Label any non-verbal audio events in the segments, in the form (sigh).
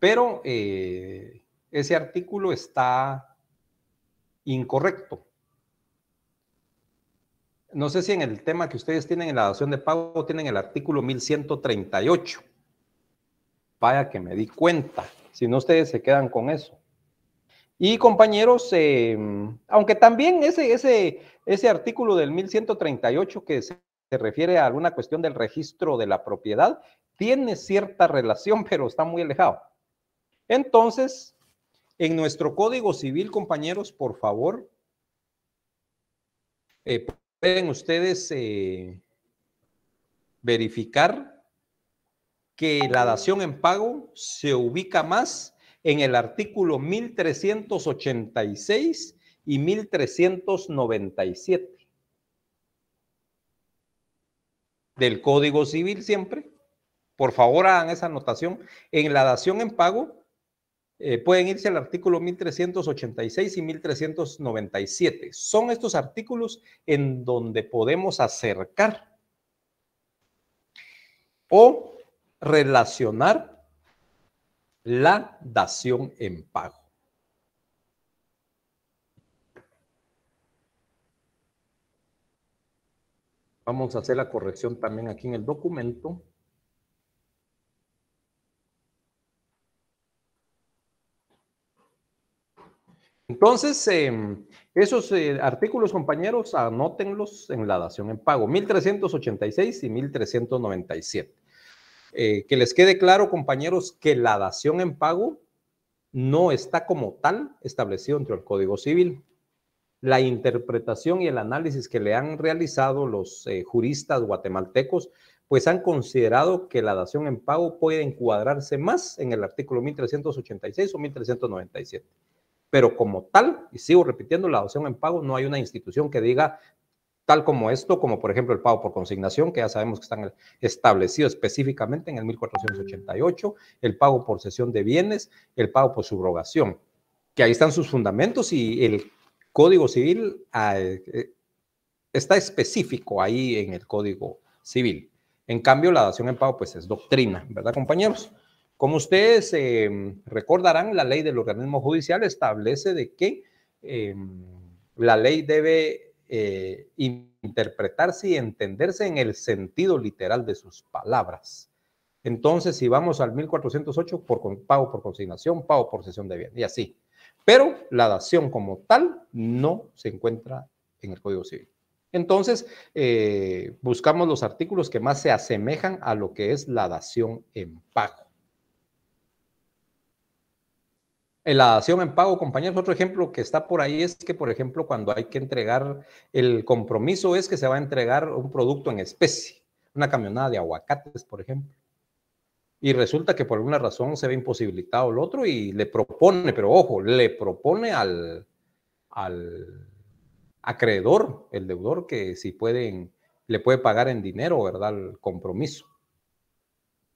pero eh, ese artículo está incorrecto. No sé si en el tema que ustedes tienen en la dación de pago tienen el artículo 1138. Vaya que me di cuenta, si no ustedes se quedan con eso. Y compañeros, em, aunque también ese, ese, ese artículo del 1138 que se se refiere a alguna cuestión del registro de la propiedad, tiene cierta relación, (laughs) pero está muy alejado. Entonces, en nuestro Código Civil, compañeros, por favor, eh, pueden ustedes eh, verificar que la dación en pago se ubica más en el artículo 1386 y 1397. del Código Civil siempre. Por favor, hagan esa anotación. En la dación en pago eh, pueden irse al artículo 1386 y 1397. Son estos artículos en donde podemos acercar o relacionar la dación en pago. Vamos a hacer la corrección también aquí en el documento. Entonces, em, esos eh, artículos, compañeros, anótenlos en la dación en pago, 1386 y 1397. Eh, que les quede claro, compañeros, que la dación en pago no está como tal establecido dentro del Código Civil la interpretación y el análisis que le han realizado los eh, juristas guatemaltecos, pues han considerado que la dación en pago puede encuadrarse más en el artículo 1386 o 1397. Pero como tal, y sigo repitiendo, la dación en pago no hay una institución que diga tal como esto, como por ejemplo el pago por consignación, que ya sabemos que están establecidos específicamente en el 1488, el pago por cesión de bienes, el pago por subrogación, que ahí están sus fundamentos y el Código Civil eh, está específico ahí en el Código Civil. En cambio, la dación en pago pues es doctrina, ¿verdad, compañeros? Como ustedes em, recordarán, la ley del organismo judicial establece de que em, la ley debe eh, interpretarse y entenderse en el sentido literal de sus palabras. Entonces, si vamos al 1408, por pago por consignación, pago por sesión de bien, y así pero la dación como tal no se encuentra en el Código Civil. Entonces, eh, buscamos los artículos que más se asemejan a lo que es la dación en pago. La dación en pago, compañeros, otro ejemplo que está por ahí es que, por ejemplo, cuando hay que entregar, el compromiso es que se va a entregar un producto en especie, una camionada de aguacates, por ejemplo y resulta que por alguna razón se ve imposibilitado el otro y le propone, pero ojo, le propone al, acreedor, el deudor, que si pueden, le puede pagar en dinero, ¿verdad? El compromiso.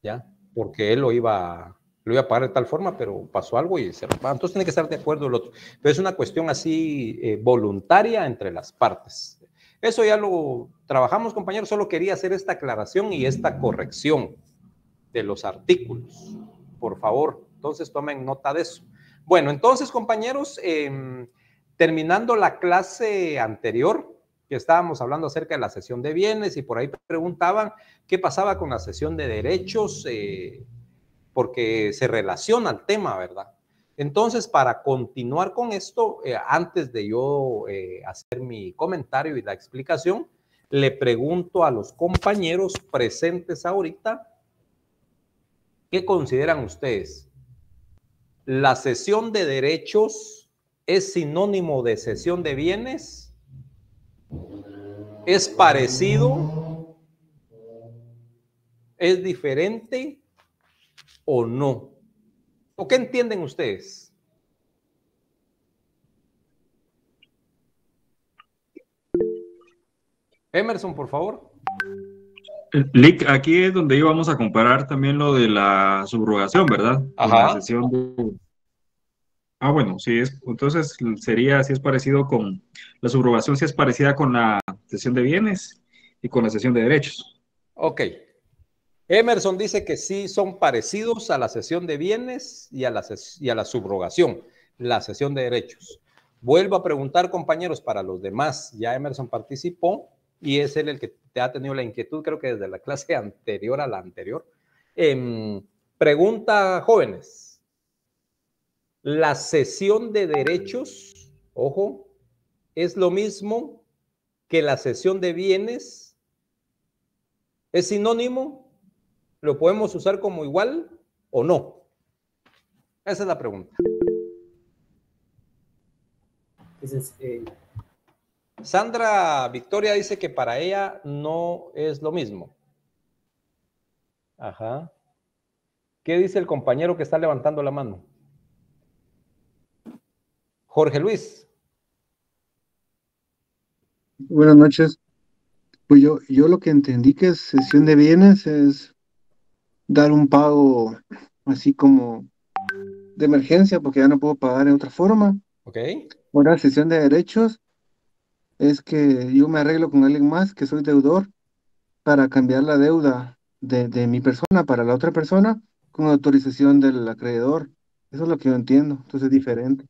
¿Ya? Porque él lo iba, lo iba a pagar de tal forma, pero pasó algo y se Entonces tiene que estar de acuerdo el otro. Pero es una cuestión así eh, voluntaria entre las partes. Eso ya lo trabajamos, compañero, Solo quería hacer esta aclaración y esta corrección de los artículos. Por favor, entonces tomen nota de eso. Bueno, entonces compañeros, em, terminando la clase anterior, que estábamos hablando acerca de la sesión de bienes y por ahí preguntaban qué pasaba con la sesión de derechos, eh, porque se relaciona al tema, ¿verdad? Entonces, para continuar con esto, eh, antes de yo eh, hacer mi comentario y la explicación, le pregunto a los compañeros presentes ahorita ¿Qué consideran ustedes? ¿La cesión de derechos es sinónimo de cesión de bienes? ¿Es parecido? ¿Es diferente o no? ¿O qué entienden ustedes? Emerson, por favor. Lick, aquí es donde íbamos a comparar también lo de la subrogación, ¿verdad? Ajá. La de... Ah, bueno, sí, es, entonces sería, si es parecido con, la subrogación si es parecida con la sesión de bienes y con la sesión de derechos. Ok. Emerson dice que sí son parecidos a la sesión de bienes y a la, subrogación, la sesión de derechos. Vuelvo a preguntar, compañeros, para los demás, ya Emerson participó, y es él el que te ha tenido la inquietud, creo que desde la (laughs) clase anterior a la anterior. Em, pregunta, jóvenes. La cesión de derechos, ojo, es lo mismo que la cesión de bienes. ¿Es sinónimo? ¿Lo podemos usar como igual o no? Esa es la pregunta. Eh, Sandra Victoria dice que para ella no es lo mismo. Ajá. ¿Qué dice el compañero que está levantando la mano? Jorge Luis. Buenas noches. Pues yo, yo lo que entendí que es sesión de bienes es dar un pago así como de emergencia porque ya no puedo pagar de otra forma. Ok. Una sesión de derechos es que yo me arreglo con alguien más que soy deudor para cambiar la deuda de, mi persona para la otra persona con autorización del acreedor. Eso es lo que yo entiendo. Entonces es diferente.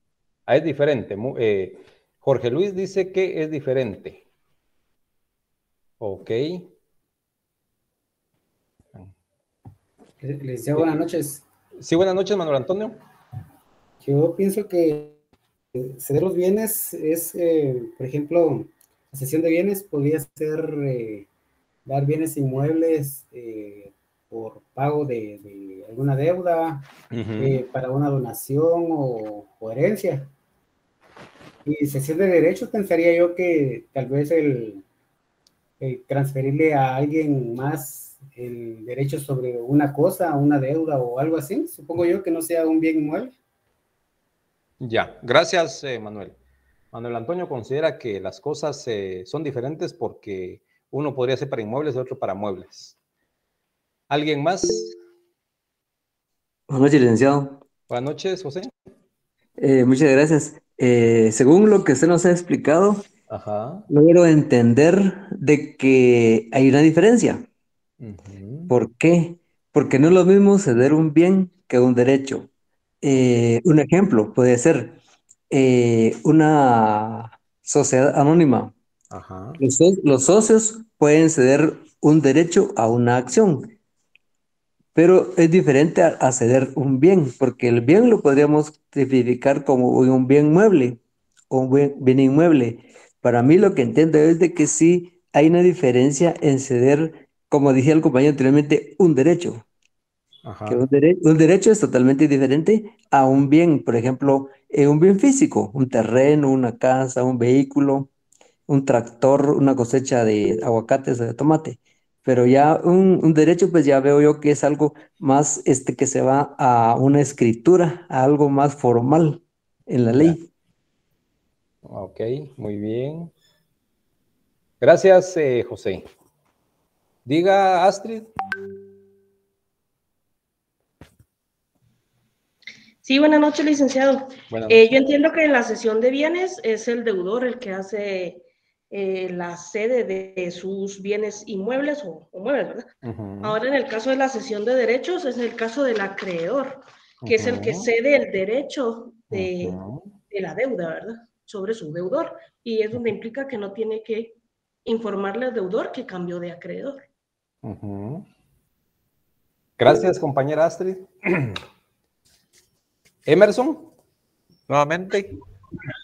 Ah, es diferente. Eh, Jorge Luis dice que es diferente. Ok. Le dice buenas noches. Sí, buenas noches, Manuel Antonio. Yo pienso que eh, ceder los bienes es, eh, por ejemplo, la cesión de bienes podría ser eh, dar bienes inmuebles por pago de, alguna deuda, para una donación o, herencia. Y cesión de derechos pensaría yo que tal vez el, el transferirle a alguien más el derecho sobre una cosa, una deuda o algo así, supongo yo que no sea un bien inmueble. Ya, gracias eh, Manuel. Manuel Antonio considera que las cosas eh, son diferentes porque uno podría ser para inmuebles y otro para muebles. ¿Alguien más? Buenas noches, licenciado. Buenas noches, José. Eh, muchas gracias. según lo que usted nos ha explicado, Ajá. quiero entender de que hay una diferencia. ¿Por qué? Porque no es lo mismo ceder un bien que un derecho. Eh, un ejemplo puede ser eh, una sociedad anónima. Los, socios pueden ceder un derecho a una acción, pero es diferente a, ceder un bien, porque el bien lo podríamos tipificar como un bien mueble o un bien, inmueble. Para mí lo que entiendo es de que sí hay una diferencia en ceder, como dije el compañero anteriormente, un derecho un, derecho es totalmente diferente a un bien, por ejemplo, eh, un bien físico, un terreno, una casa, un vehículo, un tractor, una cosecha de aguacates, de tomate. Pero ya un, derecho, pues ya veo yo que es algo más este, que se va a una escritura, a algo más formal en la ley. Ok, muy bien. Gracias, eh, José. Diga, Astrid. Sí, buenas noches, licenciado. Eh, yo entiendo que en la sesión de bienes es el deudor el que hace eh, la sede de sus bienes inmuebles o, muebles, ¿verdad? Ahora en el caso de la sesión de derechos es el caso del acreedor, que es el que cede el derecho de, de la deuda, ¿verdad? Sobre su deudor. Y es donde implica que no tiene que informarle al deudor que cambió de acreedor. Gracias, compañera Astrid. (clears throat) Emerson. Nuevamente.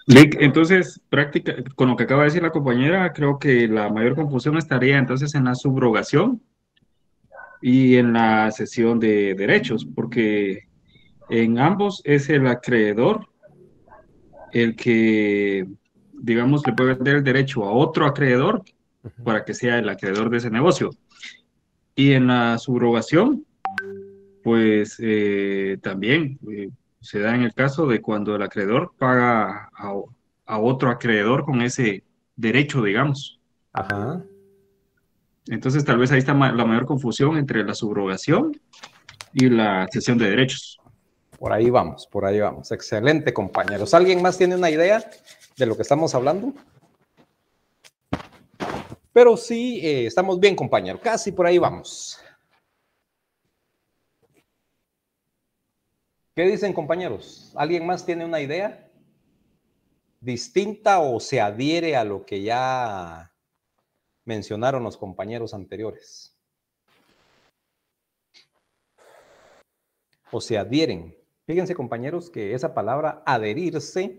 entonces, práctica, con lo que acaba de decir la compañera, creo que la mayor confusión estaría entonces en la subrogación y en la sesión de derechos, porque en ambos es el acreedor el que, digamos, le puede vender el derecho a otro acreedor para que sea el acreedor de ese negocio. Y en la subrogación, pues eh, también eh, se da en el caso de cuando el acreedor paga a, otro acreedor con ese derecho, digamos. Ajá. Entonces, tal vez ahí está la mayor confusión entre la subrogación y la cesión de derechos. Por ahí vamos, por ahí vamos. Excelente, compañeros. ¿Alguien más tiene una idea de lo que estamos hablando? Pero sí, eh, estamos bien, compañero. Casi por ahí vamos. ¿Qué dicen compañeros? ¿Alguien más tiene una idea distinta o se adhiere a lo que ya mencionaron los compañeros anteriores? ¿O se adhieren? Fíjense compañeros que esa palabra adherirse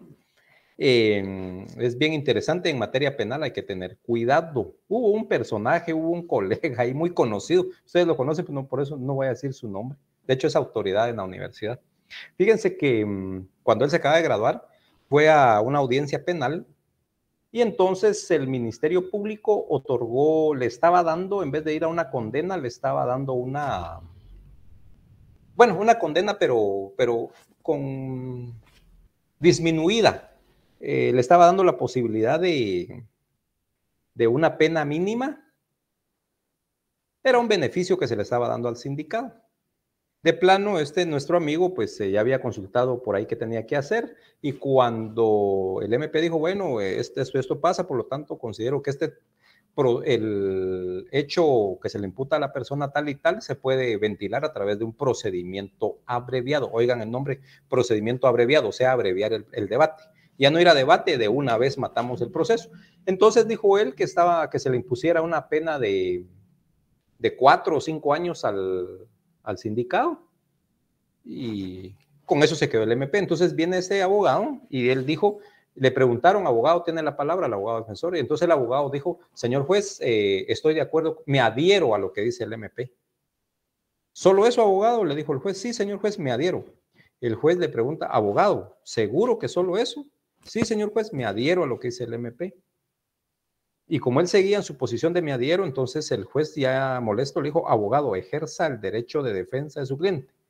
em, es bien interesante en materia penal, hay que tener cuidado. Hubo un personaje, hubo un colega ahí muy conocido, ustedes lo conocen, pero pues por eso no voy a decir su nombre. De hecho es autoridad en la universidad Fíjense que mm, cuando él se acaba de graduar, fue a una audiencia penal y entonces el Ministerio Público otorgó, le estaba dando, en vez de ir a una condena, le estaba dando una, bueno, una condena, pero, pero con disminuida. Eh, le estaba dando la posibilidad de, de una pena mínima. Era un beneficio que se le estaba dando al sindicato. De plano, este nuestro amigo, pues eh, ya había consultado por ahí qué tenía que hacer y cuando el MP dijo, bueno, eh, este, esto, pasa, por lo tanto, considero que este, el hecho que se le imputa a la persona tal y tal se puede ventilar a través de un procedimiento abreviado. Oigan el nombre, procedimiento abreviado, o sea, abreviar el, debate. Ya no ir a debate, de una vez matamos el proceso. Entonces dijo él que estaba que se le impusiera una pena de cuatro o cinco años al, al sindicado y con eso se quedó el MP. Entonces viene ese abogado y él dijo, le preguntaron, abogado, tiene la palabra el abogado defensor, y entonces el abogado dijo, señor juez, eh, estoy de acuerdo, me adhiero a lo que dice el MP. Solo eso, abogado, le dijo el juez, sí, señor juez, me adhiero. El juez le pregunta, abogado, ¿seguro que solo eso? Sí, señor juez, me adhiero a lo que dice el MP. Y como él seguía en su posición de miadiero, entonces el juez ya molesto le dijo, abogado, ejerza el derecho de defensa de su cliente. (laughs)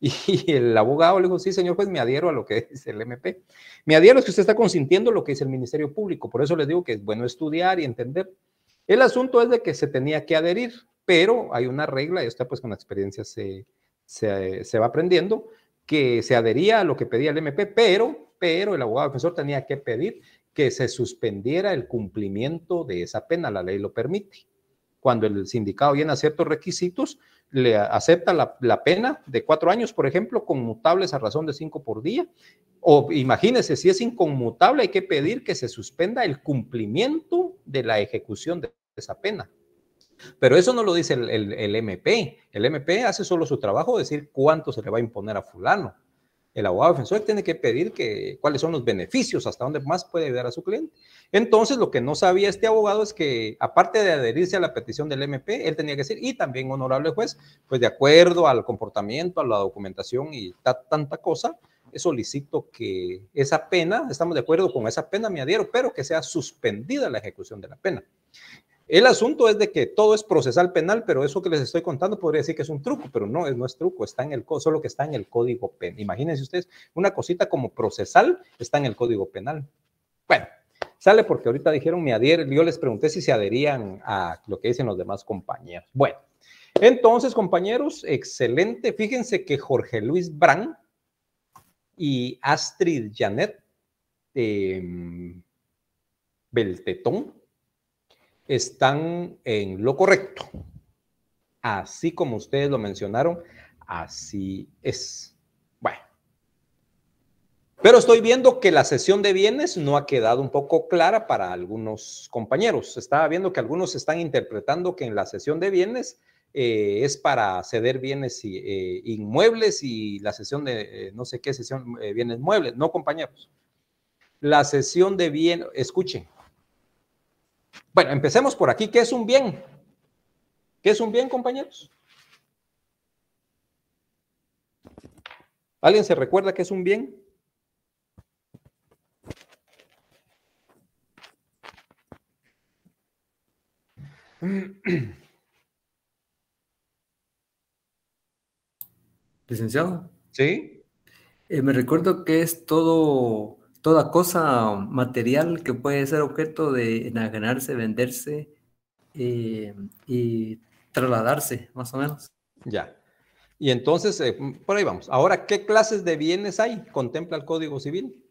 Y el abogado le dijo, sí, señor juez, me adhiero a lo que dice el MP. Me adhiero es que usted está consintiendo lo que dice el Ministerio Público. Por eso les digo que es bueno estudiar y entender. El asunto es de que se tenía que adherir, pero hay una regla, y usted pues con la experiencia se, se, se va aprendiendo, que se adhería a lo que pedía el MP, pero, pero el abogado defensor tenía que pedir que se suspendiera el cumplimiento de esa pena, la ley lo permite. Cuando el sindicado a ciertos requisitos, le acepta la, pena de cuatro años, por ejemplo, conmutables a razón de cinco por día. O imagínese, si es inconmutable, hay que pedir que se suspenda el cumplimiento de la ejecución de esa pena. Pero eso no lo dice el, el MP. El MP hace solo su trabajo, decir cuánto se le va a imponer a fulano el abogado defensor tiene que pedir que, cuáles son los beneficios, hasta dónde más puede ayudar a su cliente. Entonces, lo que no sabía este abogado es que, aparte de adherirse a la petición del MP, él tenía que decir, y también, honorable juez, pues de acuerdo al comportamiento, a la documentación y tanta cosa, solicito que esa pena, estamos de acuerdo con esa pena, me adhiero, pero que sea suspendida la ejecución de la pena. El asunto es de que todo es procesal penal, pero eso que les estoy contando podría decir que es un truco, pero no, no es truco, está en el, solo que está en el código penal. Imagínense ustedes, una cosita como procesal está en el código penal. Bueno, sale porque ahorita dijeron me adhier, yo les pregunté si se adherían a lo que dicen los demás compañeros. Bueno, entonces compañeros, excelente. Fíjense que Jorge Luis Brand y Astrid Janet em, Beltetón están en lo correcto. Así como ustedes lo mencionaron, así es. Bueno. Pero estoy viendo que la sesión de bienes no ha quedado un poco clara para algunos compañeros. Estaba viendo que algunos están interpretando que en la sesión de bienes eh, es para ceder bienes y, eh, inmuebles y la sesión de eh, no sé qué sesión bienes muebles. No, compañeros. La sesión de bienes, escuchen, bueno, empecemos por aquí. ¿Qué es un bien? ¿Qué es un bien, compañeros? ¿Alguien se recuerda qué es un bien? (clears throat) Licenciado. Sí. Eh, me recuerdo que es todo toda cosa material que puede ser objeto de enajenarse, venderse eh, y trasladarse, más o menos. Ya. Y entonces, eh, por ahí vamos. Ahora, ¿qué clases de bienes hay? Contempla el Código Civil.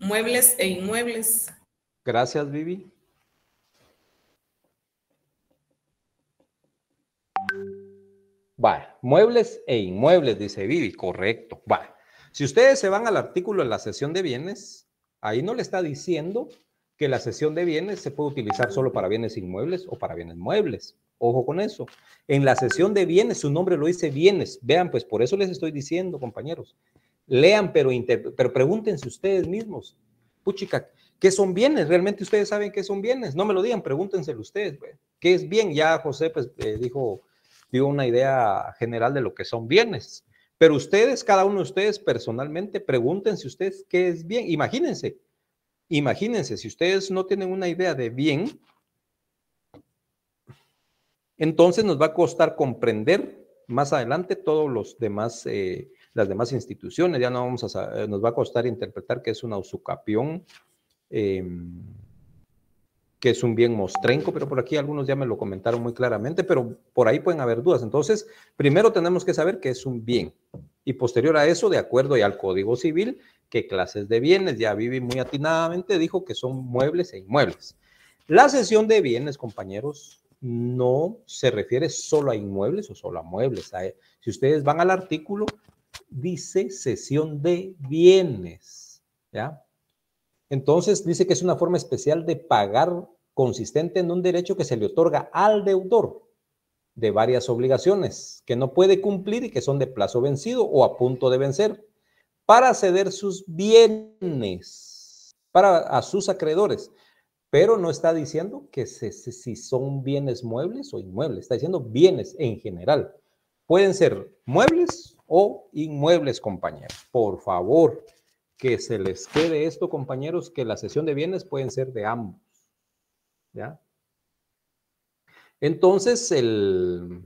Muebles e inmuebles. Gracias, Vivi. Vale, muebles e inmuebles, dice Vivi, correcto. va Si ustedes se van al artículo en la sesión de bienes, ahí no le está diciendo que la sesión de bienes se puede utilizar solo para bienes inmuebles o para bienes muebles. Ojo con eso. En la sesión de bienes, su nombre lo dice bienes. Vean, pues por eso les estoy diciendo, compañeros. Lean, pero, pero pregúntense ustedes mismos. Puchica, ¿qué son bienes? ¿Realmente ustedes saben qué son bienes? No me lo digan, pregúntenselo ustedes. Pues. ¿Qué es bien? Ya José pues, eh, dijo una idea general de lo que son bienes. Pero ustedes, cada uno de ustedes personalmente, pregúntense ustedes qué es bien. Imagínense, imagínense, si ustedes no tienen una idea de bien, entonces nos va a costar comprender más adelante todos los demás, eh, las demás instituciones. Ya no vamos a nos va a costar interpretar que es una usucapión. Em, que es un bien mostrenco, pero por aquí algunos ya me lo comentaron muy claramente, pero por ahí pueden haber dudas. Entonces, primero tenemos que saber que es un bien y posterior a eso, de acuerdo y al Código Civil, qué clases de bienes, ya Vivi muy atinadamente dijo que son muebles e inmuebles. La cesión de bienes, compañeros, no se refiere solo a inmuebles o solo a muebles. Si ustedes van al artículo, dice cesión de bienes, ¿ya? Entonces dice que es una forma especial de pagar consistente en un derecho que se le otorga al deudor de varias obligaciones que no puede cumplir y que son de plazo vencido o a punto de vencer para ceder sus bienes para a sus acreedores, pero no está diciendo que si son bienes muebles o inmuebles, está diciendo bienes en general. Pueden ser muebles o inmuebles, compañeros. Por favor, que se les quede esto, compañeros, que la sesión de bienes pueden ser de ambos ¿ya? Entonces, el...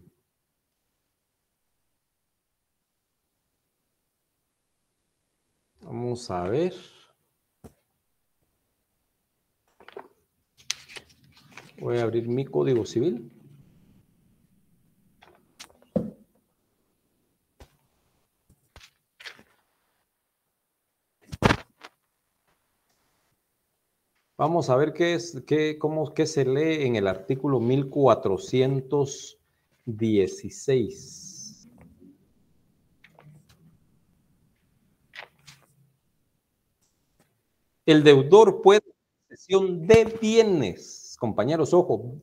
Vamos a ver. Voy a abrir mi código civil. Vamos a ver qué, es, qué, cómo, se lee en el artículo 1416. El deudor puede cesión de bienes, compañeros, ojo,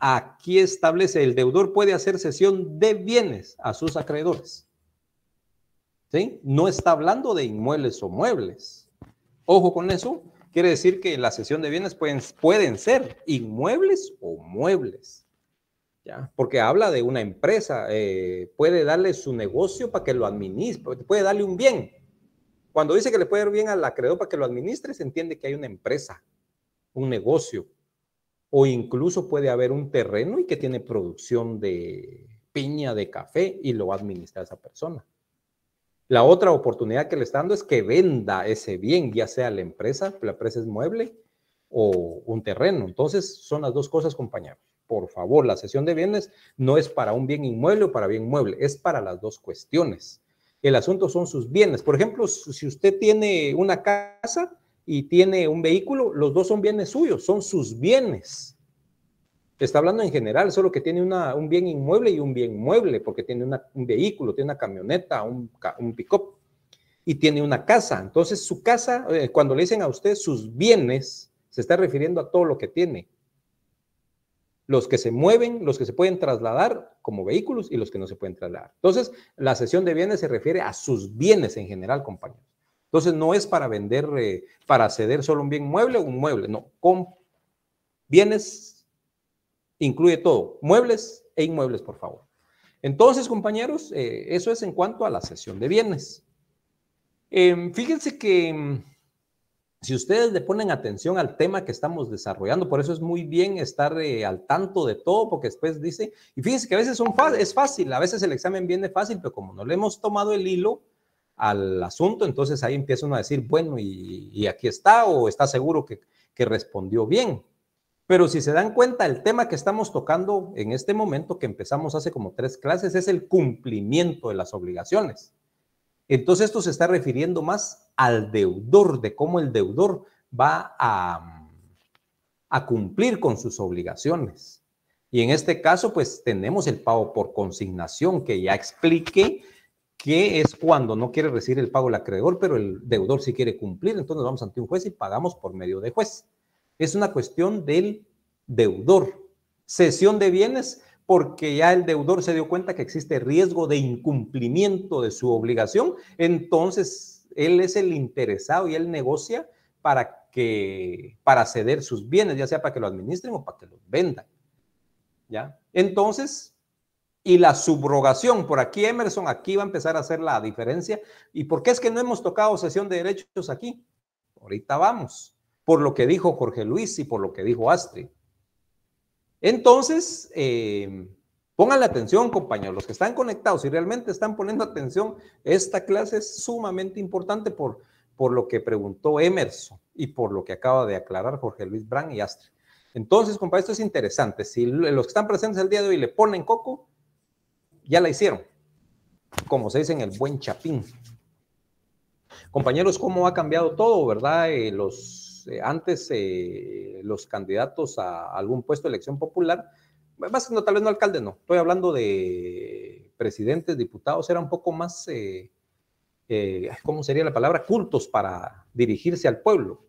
aquí establece, el deudor puede hacer cesión de bienes a sus acreedores. ¿Sí? No está hablando de inmuebles o muebles. Ojo con eso, Quiere decir que la sesión de bienes pueden, pueden ser inmuebles o muebles. Porque habla de una empresa, eh, puede darle su negocio para que lo administre, puede darle un bien. Cuando dice que le puede dar bien al acreedor para que lo administre, se entiende que hay una empresa, un negocio. O incluso puede haber un terreno y que tiene producción de piña, de café y lo va a administrar esa persona. La otra oportunidad que le está dando es que venda ese bien, ya sea la empresa, la empresa es mueble o un terreno. Entonces, son las dos cosas, compañeros. Por favor, la sesión de bienes no es para un bien inmueble o para bien mueble, es para las dos cuestiones. El asunto son sus bienes. Por ejemplo, si usted tiene una casa y tiene un vehículo, los dos son bienes suyos, son sus bienes Está hablando en general, solo que tiene una, un bien inmueble y un bien mueble, porque tiene un vehículo, tiene una camioneta, un, pick-up y tiene una casa. Entonces, su casa, eh, cuando le dicen a usted sus bienes, se está refiriendo a todo lo que tiene. Los que se mueven, los que se pueden trasladar como vehículos y los que no se pueden trasladar. Entonces, la sesión de bienes se refiere a sus bienes en general, compañeros. Entonces, no es para vender, eh, para ceder solo un bien mueble o un mueble, no, con bienes Incluye todo, muebles e inmuebles, por favor. Entonces, compañeros, eh, eso es en cuanto a la sesión de viernes. Em, fíjense que em, si ustedes le ponen atención al tema que estamos desarrollando, por eso es muy bien estar eh, al tanto de todo, porque después dice, y fíjense que a veces es fácil, a veces el examen viene fácil, pero como no le hemos tomado el hilo al asunto, entonces ahí empieza uno a decir, bueno, y, aquí está, o está seguro que respondió bien. Pero si se dan cuenta, el tema que estamos tocando en este momento, que empezamos hace como tres clases, es el cumplimiento de las obligaciones. Entonces esto se está refiriendo más al deudor, de cómo el deudor va a, cumplir con sus obligaciones. Y en este caso, pues tenemos el pago por consignación, que ya expliqué que es cuando no quiere recibir el pago el acreedor, pero el deudor sí quiere cumplir, entonces vamos ante un juez y pagamos por medio de juez. Es una cuestión del deudor. Cesión de bienes porque ya el deudor se dio cuenta que existe riesgo de incumplimiento de su obligación, entonces él es el interesado y él negocia para que para ceder sus bienes, ya sea para que lo administren o para que los vendan. ¿Ya? Entonces, y la subrogación, por aquí Emerson, aquí va a empezar a hacer la diferencia. ¿Y por qué es que no hemos tocado sesión de derechos aquí? Ahorita vamos por lo que dijo Jorge Luis y por lo que dijo Astri. Entonces, eh, pongan la atención, compañeros, los que están conectados y realmente están poniendo atención, esta clase es sumamente importante por, por lo que preguntó Emerson y por lo que acaba de aclarar Jorge Luis Brand y Astri. Entonces, compañeros, esto es interesante. Si los que están presentes el día de hoy le ponen coco, ya la hicieron. Como se dice en el buen chapín. Compañeros, ¿cómo ha cambiado todo, verdad? Eh, los pues, eh, antes eh, los candidatos a algún puesto de elección popular, más, no, tal vez no alcalde, no, estoy hablando de presidentes, diputados, era un poco más, eh, ¿cómo sería la palabra? Cultos para dirigirse al pueblo.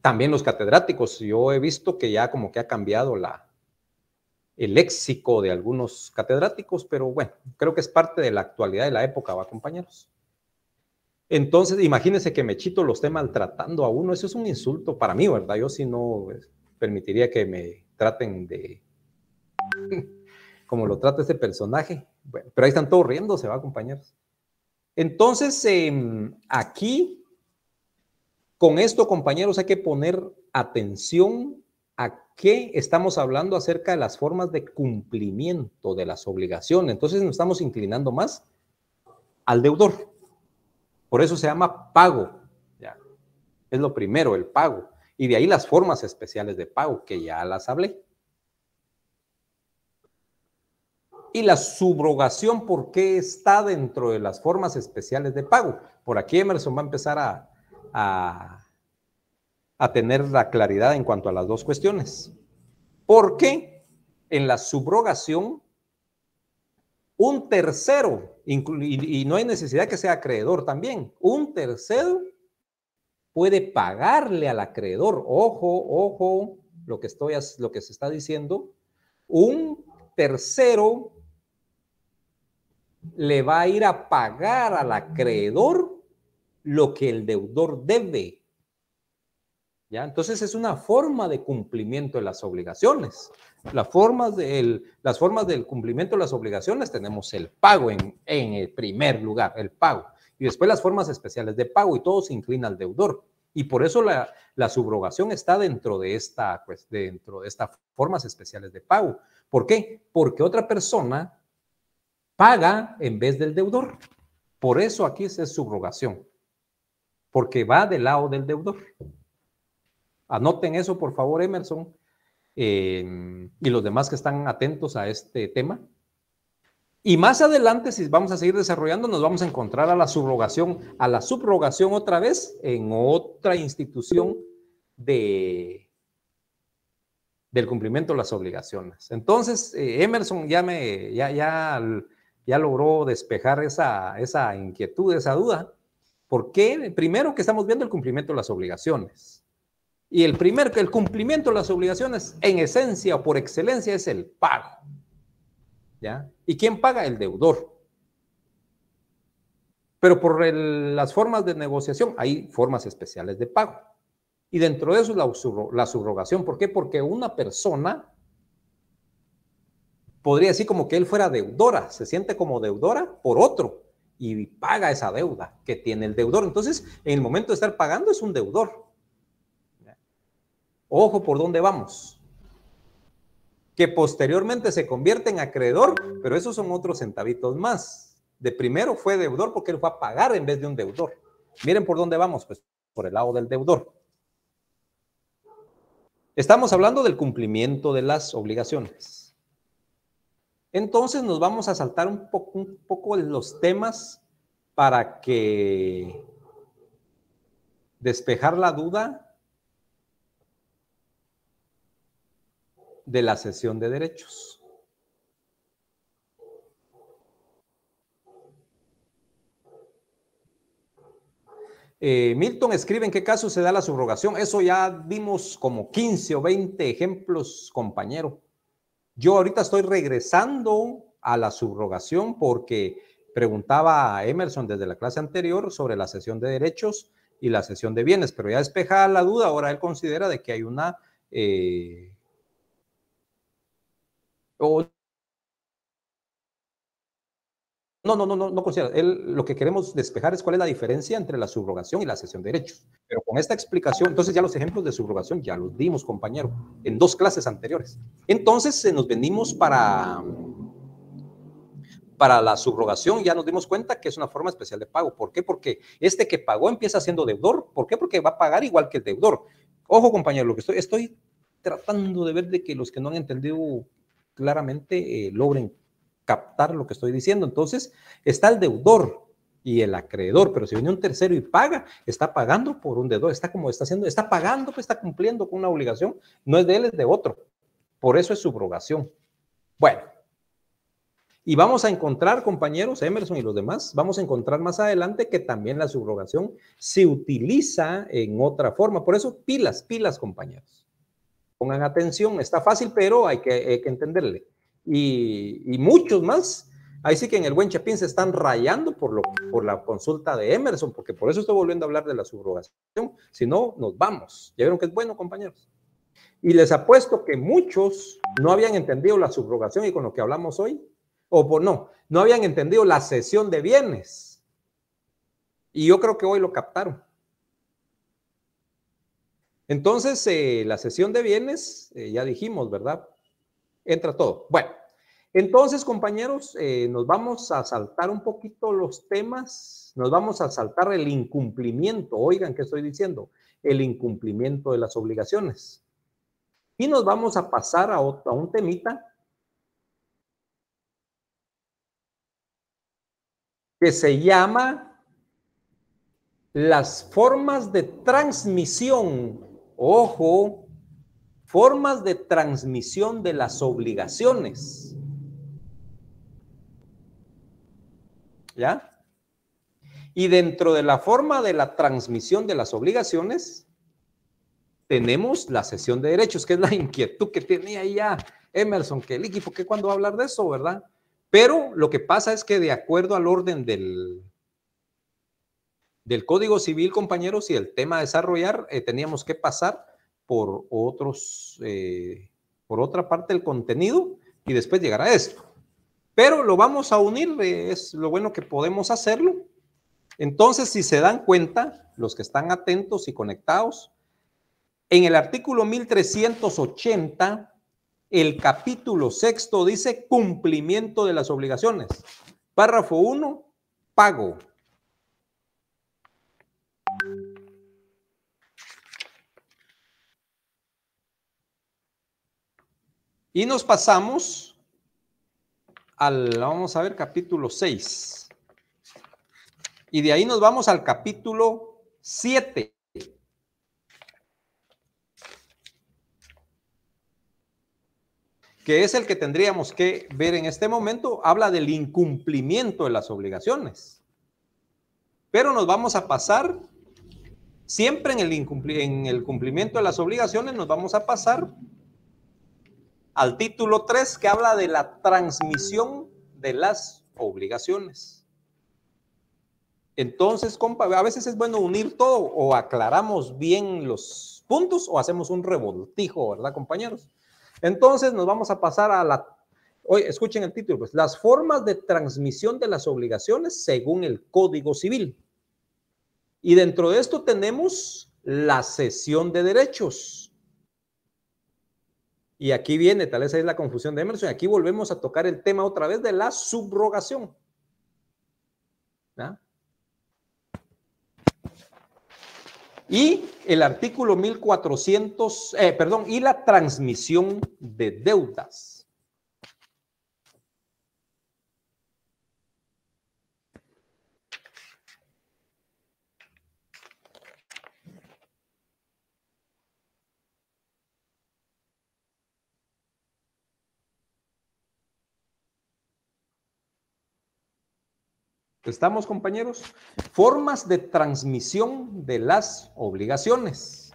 También los catedráticos, yo he visto que ya como que ha cambiado el léxico de algunos catedráticos, pero bueno, creo que es parte de la actualidad de la época, va compañeros. Entonces, imagínense que me chito lo esté maltratando a uno, eso es un insulto para mí, ¿verdad? Yo sí no pues, permitiría que me traten de... (laughs) como lo trata este personaje. pero ahí están todos riendo, se va, compañeros. Entonces, em, aquí, con esto, compañeros, hay que poner atención a qué estamos hablando acerca de las formas de cumplimiento de las obligaciones. Entonces, nos estamos inclinando más al deudor. Por eso se llama pago. ¿ya? Es lo primero, el pago. Y de ahí las formas especiales de pago, que ya las hablé. Y la subrogación, ¿por qué está dentro de las formas especiales de pago? Por aquí Emerson va a empezar a, a tener la claridad en cuanto a las dos cuestiones. ¿Por qué? En la subrogación un tercero, y, no hay necesidad que sea acreedor también, un tercero puede pagarle al acreedor, ojo, ojo, lo que, estoy, lo que se está diciendo, un tercero le va a ir a pagar al acreedor lo que el deudor debe. ¿Ya? Entonces es una forma de cumplimiento de las obligaciones las formas del, las formas del cumplimiento de las obligaciones tenemos el pago en, el primer lugar, el pago. Y después las formas especiales de pago y todo se inclina al deudor. Y por eso la, subrogación está dentro de, esta, pues, dentro de estas formas especiales de pago. ¿Por qué? Porque otra persona paga en vez del deudor. Por eso aquí es subrogación, porque va del lado del deudor. Anoten eso, por favor, Emerson y los demás que están atentos a este tema. Y más adelante, si vamos a seguir desarrollando, nos vamos a encontrar a la subrogación, a la subrogación otra vez en otra institución de, del cumplimiento de las obligaciones. Entonces, eh, Emerson ya, me, ya, ya, ya logró despejar esa, esa inquietud, esa duda. ¿Por qué? Primero que estamos viendo el cumplimiento de las obligaciones. Y el primer, el cumplimiento de las obligaciones, en esencia o por excelencia, es el pago. ¿Ya? ¿Y quién paga? El deudor. Pero por las formas de negociación hay formas especiales de pago. Y dentro de eso la, la subrogación. ¿Por qué? Porque una persona podría decir como que él fuera deudora, se siente como deudora por otro y paga esa deuda que tiene el deudor. Entonces, en el momento de estar pagando es un deudor. Ojo por dónde vamos. Que posteriormente se convierte en acreedor, pero esos son otros centavitos más. De primero fue deudor porque él fue a pagar en vez de un deudor. Miren por dónde vamos, pues por el lado del deudor. Estamos hablando del cumplimiento de las obligaciones. Entonces nos vamos a saltar un poco, un poco los temas para que despejar la duda de la sesión de derechos. Eh, Milton escribe en qué caso se da la subrogación. Eso ya dimos como 15 o 20 ejemplos, compañero. Yo ahorita estoy regresando a la subrogación porque preguntaba a Emerson desde la clase anterior sobre la sesión de derechos y la sesión de bienes, pero ya despejada la duda, ahora él considera de que hay una eh, no, no, no, no, no considera. lo que queremos despejar es cuál es la diferencia entre la subrogación y la cesión de derechos. Pero con esta explicación, entonces ya los ejemplos de subrogación ya los dimos, compañero, en dos clases anteriores. Entonces se nos venimos para, para la subrogación ya nos dimos cuenta que es una forma especial de pago. ¿Por qué? Porque este que pagó empieza siendo deudor. ¿Por qué? Porque va a pagar igual que el deudor. Ojo, compañero, lo que estoy, estoy tratando de ver de que los que no han entendido claramente eh, logren captar lo que estoy diciendo. Entonces, está el deudor y el acreedor, pero si viene un tercero y paga, está pagando por un deudor, está como está haciendo, está pagando, pues está cumpliendo con una obligación, no es de él, es de otro. Por eso es subrogación. Bueno, y vamos a encontrar, compañeros, Emerson y los demás, vamos a encontrar más adelante que también la subrogación se utiliza en otra forma. Por eso, pilas, pilas, compañeros pongan atención, está fácil, pero hay que, entenderle. Y, muchos más, ahí sí que en el buen Chapín se están rayando por, lo, por la consulta de Emerson, porque por eso estoy volviendo a hablar de la subrogación, si no, nos vamos. ¿Ya vieron que es bueno, compañeros? Y les apuesto que muchos no habían entendido la subrogación y con lo que hablamos hoy, o por no, no habían entendido la cesión de bienes. Y yo creo que hoy lo captaron. Entonces, eh, la sesión de bienes, eh, ya dijimos, ¿verdad? Entra todo. Bueno, entonces, compañeros, eh, nos vamos a saltar un poquito los temas, nos vamos a saltar el incumplimiento, oigan qué estoy diciendo, el incumplimiento de las obligaciones. Y nos vamos a pasar a, a un temita que se llama las formas de transmisión ojo, formas de transmisión de las obligaciones. ¿Ya? Y dentro de la forma de la transmisión de las obligaciones, tenemos la sesión de derechos, que es la (laughs) inquietud que tenía ya Emerson, que el equipo, cuando va a hablar de eso, ¿verdad? Pero lo que pasa es que de acuerdo al orden del, del Código Civil, compañeros, y el tema a desarrollar, eh, teníamos que pasar por otros, eh, por otra parte del contenido y después llegar a esto. Pero lo vamos a unir, eh, es lo bueno que podemos hacerlo. Entonces, si se dan cuenta, los que están atentos y conectados, en el artículo 1380, el capítulo sexto dice cumplimiento de las obligaciones. Párrafo 1, pago. Y nos pasamos al, vamos a ver, capítulo 6. Y de ahí nos vamos al capítulo 7. que es el que tendríamos que ver en este momento, habla del incumplimiento de las obligaciones. Pero nos vamos a pasar, siempre en el, en el cumplimiento de las obligaciones, nos vamos a pasar al título 3 que habla de la transmisión de las obligaciones. Entonces, compa, a veces es bueno unir todo o aclaramos bien los puntos o hacemos un revoltijo, ¿verdad, compañeros? Entonces, nos vamos a pasar a la... Oye, escuchen el título, pues, las formas de transmisión de las obligaciones según el Código Civil. Y dentro de esto tenemos la cesión de derechos y aquí viene, tal vez ahí es la confusión de Emerson, aquí volvemos a tocar el tema otra vez de la subrogación. Y el artículo 1400, eh, perdón, y la transmisión de deudas. ¿Estamos, compañeros? Formas de transmisión de las obligaciones.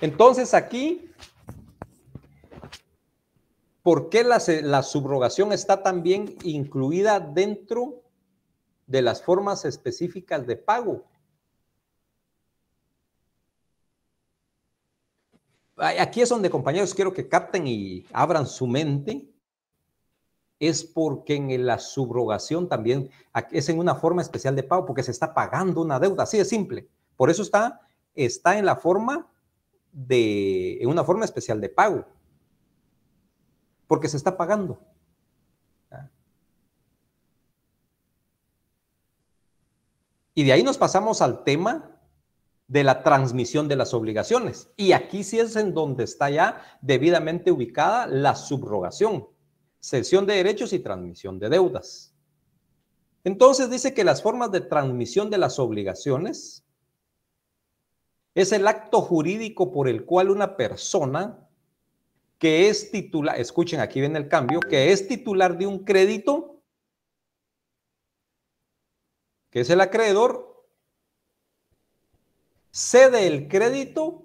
Entonces aquí, ¿por qué la, la subrogación está también incluida dentro de las formas específicas de pago? aquí es donde compañeros quiero que capten y abran su mente, es porque en la subrogación también es en una forma especial de pago, porque se está pagando una deuda, así de simple. Por eso está, está en la forma de, en una forma especial de pago, porque se está pagando. ¿Ah? Y de ahí nos pasamos al tema de la transmisión de las obligaciones. Y aquí sí es en donde está ya debidamente ubicada la subrogación, cesión de derechos y transmisión de deudas. Entonces dice que las formas de transmisión de las obligaciones es el acto jurídico por el cual una persona que es titular, escuchen, aquí viene el cambio, que es titular de un crédito, que es el acreedor, cede el crédito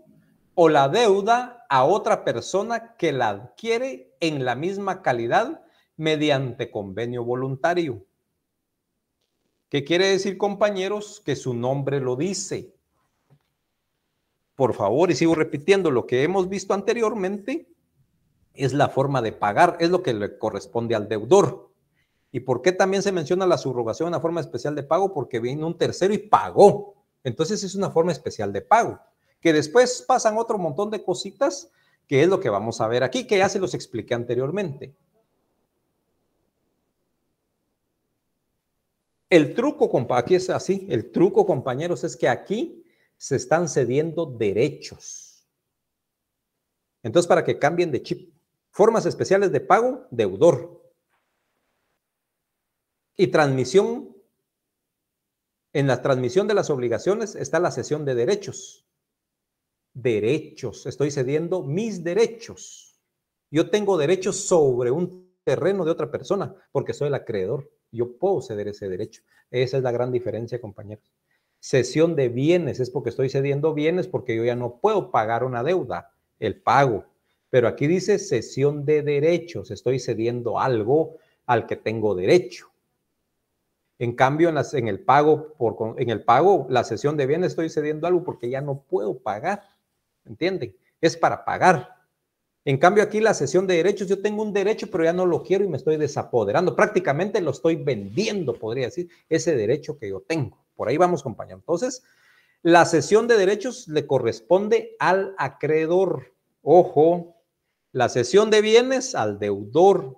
o la deuda a otra persona que la adquiere en la misma calidad mediante convenio voluntario. ¿Qué quiere decir, compañeros? Que su nombre lo dice. Por favor, y sigo repitiendo lo que hemos visto anteriormente, es la forma de pagar, es lo que le corresponde al deudor. ¿Y por qué también se menciona la subrogación a forma especial de pago? Porque viene un tercero y pagó. Entonces es una forma especial de pago, que después pasan otro montón de cositas, que es lo que vamos a ver aquí, que ya se los expliqué anteriormente. El truco, aquí es así, el truco, compañeros, es que aquí se están cediendo derechos. Entonces, para que cambien de chip, formas especiales de pago, deudor. Y transmisión en la transmisión de las obligaciones está la cesión de derechos. Derechos. Estoy cediendo mis derechos. Yo tengo derechos sobre un terreno de otra persona porque soy el acreedor. Yo puedo ceder ese derecho. Esa es la gran diferencia, compañeros. Cesión de bienes es porque estoy cediendo bienes porque yo ya no puedo pagar una deuda, el pago. Pero aquí dice cesión de derechos. Estoy cediendo algo al que tengo derecho. En cambio, en, el pago, por, en el pago, la sesión de bienes, estoy cediendo algo porque ya no puedo pagar. ¿Entienden? Es para pagar. En cambio, aquí la sesión de derechos, yo tengo un derecho, pero ya no lo quiero y me estoy desapoderando. Prácticamente lo estoy vendiendo, podría decir, ese derecho que yo tengo. Por ahí vamos, compañero. Entonces, la sesión de derechos le corresponde al acreedor. Ojo, la sesión de bienes al deudor.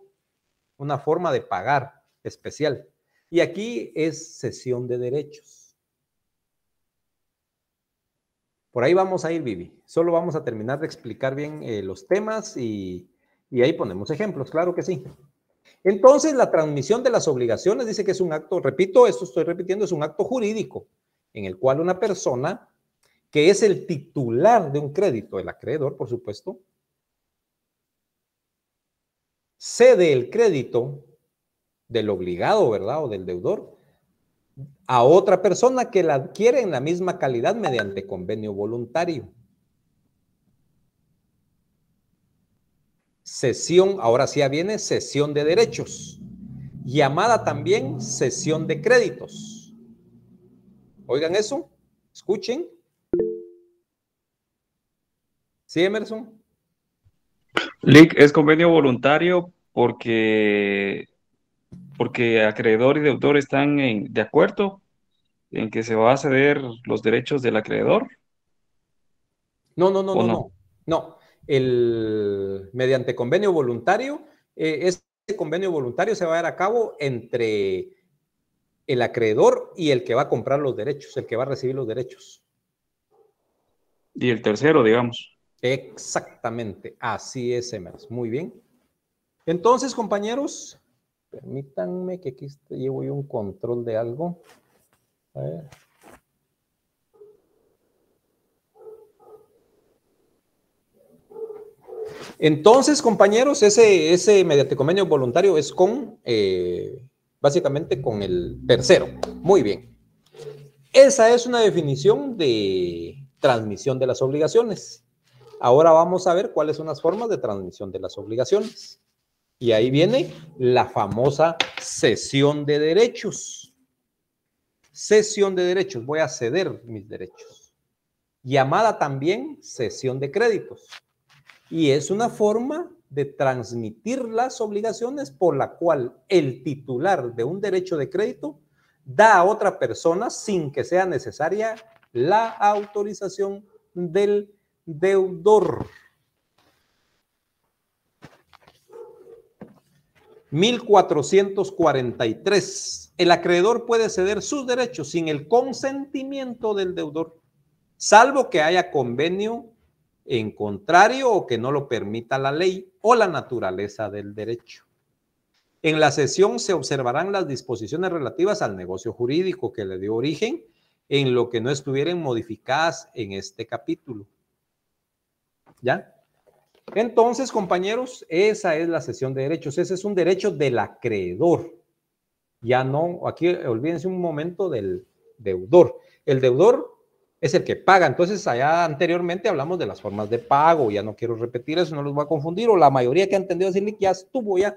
Una forma de pagar especial. Y aquí es sesión de derechos. Por ahí vamos a ir, Vivi. Solo vamos a terminar de explicar bien eh, los temas y, y ahí ponemos ejemplos, claro que sí. Entonces, la transmisión de las obligaciones dice que es un acto, repito, esto estoy repitiendo, es un acto jurídico en el cual una persona que es el titular de un crédito, el acreedor, por supuesto, cede el crédito del obligado, ¿verdad? O del deudor, a otra persona que la adquiere en la misma calidad mediante convenio voluntario. Sesión, ahora sí ya viene sesión de derechos, llamada también sesión de créditos. Oigan eso, escuchen. ¿Sí, Emerson? Lick, es convenio voluntario porque porque acreedor y deudor están de acuerdo en que se va a ceder los derechos del acreedor. No, no, no, no, no, El, mediante convenio voluntario, este convenio voluntario se va a dar a cabo entre el acreedor y el que va a comprar los derechos, el que va a recibir los derechos. Y el tercero, digamos. Exactamente, así es, Emers. Muy bien. Entonces, compañeros, Permítanme que aquí llevo yo un control de algo. A ver. Entonces, compañeros, ese, ese mediante convenio voluntario es con, eh, básicamente, con el tercero. Muy bien. Esa es una definición de transmisión de las obligaciones. Ahora vamos a ver cuáles son las formas de transmisión de las obligaciones. Y ahí viene la famosa sesión de derechos. Sesión de derechos, voy a ceder mis derechos. Llamada también sesión de créditos. Y es una forma de transmitir las obligaciones por la cual el titular de un derecho de crédito da a otra persona sin que sea necesaria la autorización del deudor. 1443. El acreedor puede ceder sus derechos sin el consentimiento del deudor, salvo que haya convenio en contrario o que no lo permita la ley o la naturaleza del derecho. En la sesión se observarán las disposiciones relativas al negocio jurídico que le dio origen en lo que no estuvieran modificadas en este capítulo. ¿Ya? Entonces, compañeros, esa es la sesión de derechos. Ese es un derecho del acreedor. Ya no, aquí olvídense un momento del deudor. El deudor es el que paga. Entonces, allá anteriormente hablamos de las formas de pago. Ya no quiero repetir eso, no los voy a confundir. O la mayoría que ha entendido decirle que ya estuvo, ya,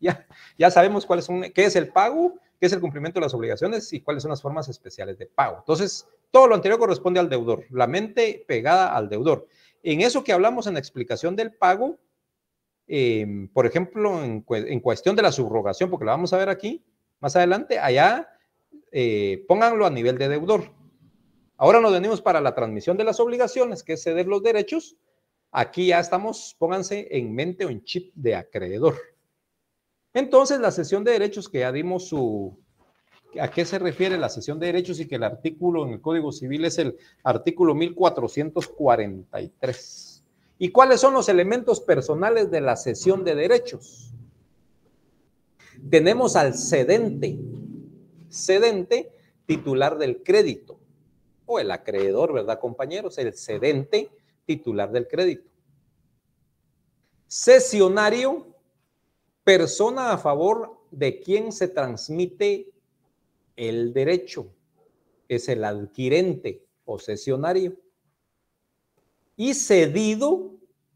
ya, ya sabemos cuáles qué es el pago, qué es el cumplimiento de las obligaciones y cuáles son las formas especiales de pago. Entonces, todo lo anterior corresponde al deudor, la mente pegada al deudor. En eso que hablamos en la explicación del pago, em, por ejemplo, en, cuestión de la subrogación, porque la vamos a ver aquí más adelante, allá eh, pónganlo a nivel de deudor. Ahora nos venimos para la transmisión de las obligaciones, que es ceder los derechos. Aquí ya estamos, pónganse en mente o en chip de acreedor. Entonces, la sesión de derechos que ya dimos su, a qué se refiere la sesión de derechos y que el artículo en el Código Civil es el artículo 1443. ¿Y cuáles son los elementos personales de la sesión de derechos? Tenemos al cedente, cedente titular del crédito, o el acreedor, ¿verdad, compañeros? El cedente titular del crédito. Sesionario, persona a favor de quien se transmite el derecho, es el adquirente o sesionario. Y cedido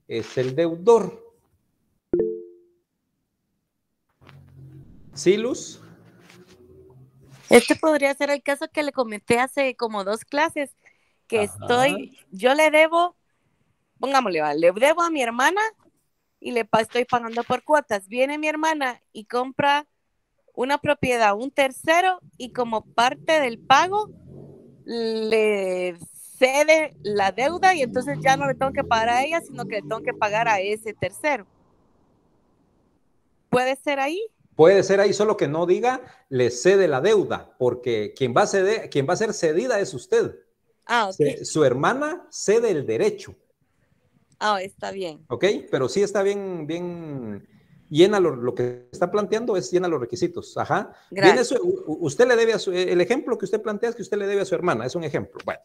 es el deudor. Silus. Este podría ser el caso que le comenté hace como dos clases, que estoy, yo le debo, pongámosle, le debo a mi hermana y le estoy pagando por cuotas. Viene mi hermana y compra una propiedad un tercero y como parte del pago le cede la deuda y entonces ya no le tengo que pagar a ella, sino que le tengo que pagar a ese tercero. ¿Puede ser ahí? Puede ser ahí, solo que no diga le cede la deuda, porque quien va a, quien va a ser cedida es usted. Ah, su hermana cede el derecho. Ah, está bien. Ok, pero sí está bien, bien llena lo, que está planteando es llena los requisitos. Ajá. Gracias. usted le debe eh, el ejemplo que usted plantea es que usted le debe a su hermana, es un ejemplo. Bueno,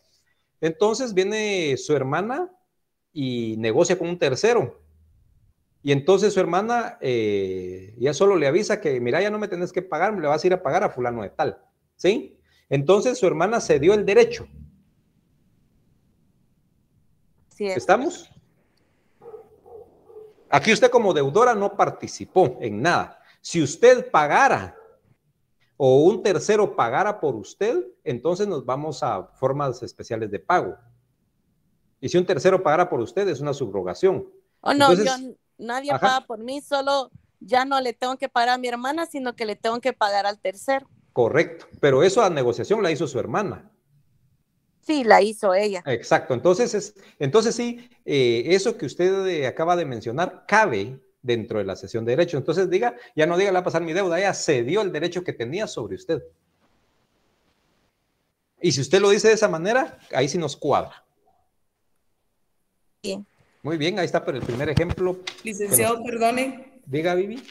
entonces viene su hermana y negocia con un tercero. Y entonces su hermana eh, ya solo le avisa que, mira, ya no me tenés que pagar, me le vas a ir a pagar a fulano de tal. ¿Sí? Entonces su hermana se dio el derecho. sí ¿Estamos? Aquí usted como deudora no participó en nada. Si usted pagara o un tercero pagara por usted, entonces nos vamos a formas especiales de pago. Y si un tercero pagara por usted, es una subrogación. Oh, no, yo, nadie paga por mí, solo ya no le tengo que pagar a mi hermana, sino que le tengo que pagar al tercero. Correcto, pero eso a negociación la hizo su hermana. Sí, la hizo ella. Exacto. Entonces, es, entonces sí, eh, eso que usted acaba de mencionar cabe dentro de la sesión de derechos. Entonces diga, ya no diga, le va a pasar mi deuda, ella cedió el derecho que tenía sobre usted. Y si usted lo dice de esa manera, ahí sí nos cuadra. Bien. Muy bien, ahí está por el primer ejemplo. Licenciado, perdone. Diga, Vivi.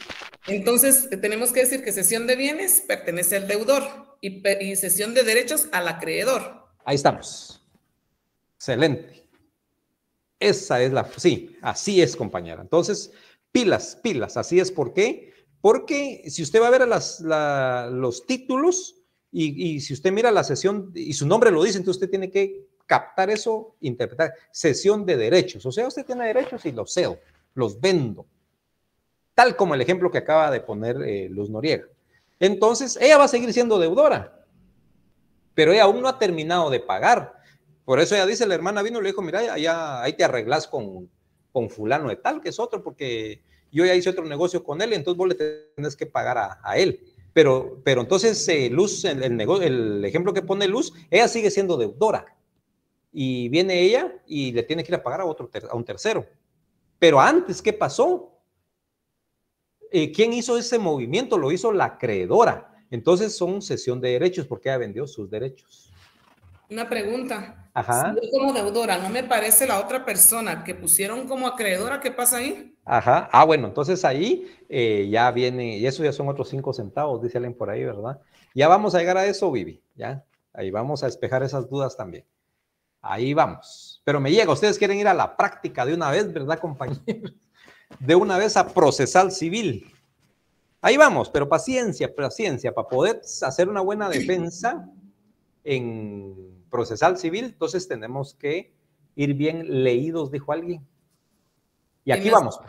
Entonces, tenemos que decir que sesión de bienes pertenece al deudor y, y sesión de derechos al acreedor. Ahí estamos. Excelente. Esa es la... Sí, así es, compañera. Entonces, pilas, pilas. Así es. ¿Por qué? Porque si usted va a ver los títulos y, si usted mira la sesión y su nombre lo dice, entonces usted tiene que captar eso, interpretar. Sesión de derechos. O sea, usted tiene derechos y los seo, los vendo. Tal como el ejemplo que acaba de poner eh, Luz Noriega. Entonces, ella va a seguir siendo deudora pero ella aún no ha terminado de pagar. Por eso ella dice, la hermana vino y le dijo, mira, allá, ahí te arreglas con, fulano de tal, que es otro, porque yo ya hice otro negocio con él, y entonces vos le tenés que pagar a, él. Pero, pero entonces Luz, el, negocio, el ejemplo que pone Luz, ella sigue siendo deudora. Y viene ella y le tiene que ir a pagar a, otro a un tercero. Pero antes, ¿qué pasó? Eh, ¿Quién hizo ese movimiento? Lo hizo la acreedora. Entonces son sesión de derechos porque ella vendió sus derechos. Una pregunta. Ajá. como deudora, no me parece la otra persona que pusieron como acreedora, ¿qué pasa ahí? Ajá. Ah, bueno, entonces ahí eh, ya viene, y eso ya son otros cinco centavos, dice alguien por ahí, ¿verdad? Ya vamos a llegar a eso, Vivi, ya. Ahí vamos a despejar esas dudas también. Ahí vamos. Pero me llega, ustedes quieren ir a la práctica de una vez, ¿verdad, compañero? (laughs) De una vez a procesal civil. Ahí vamos, pero paciencia, paciencia, para poder hacer una buena defensa en procesal civil, entonces tenemos que ir bien leídos, dijo alguien. Y aquí vamos.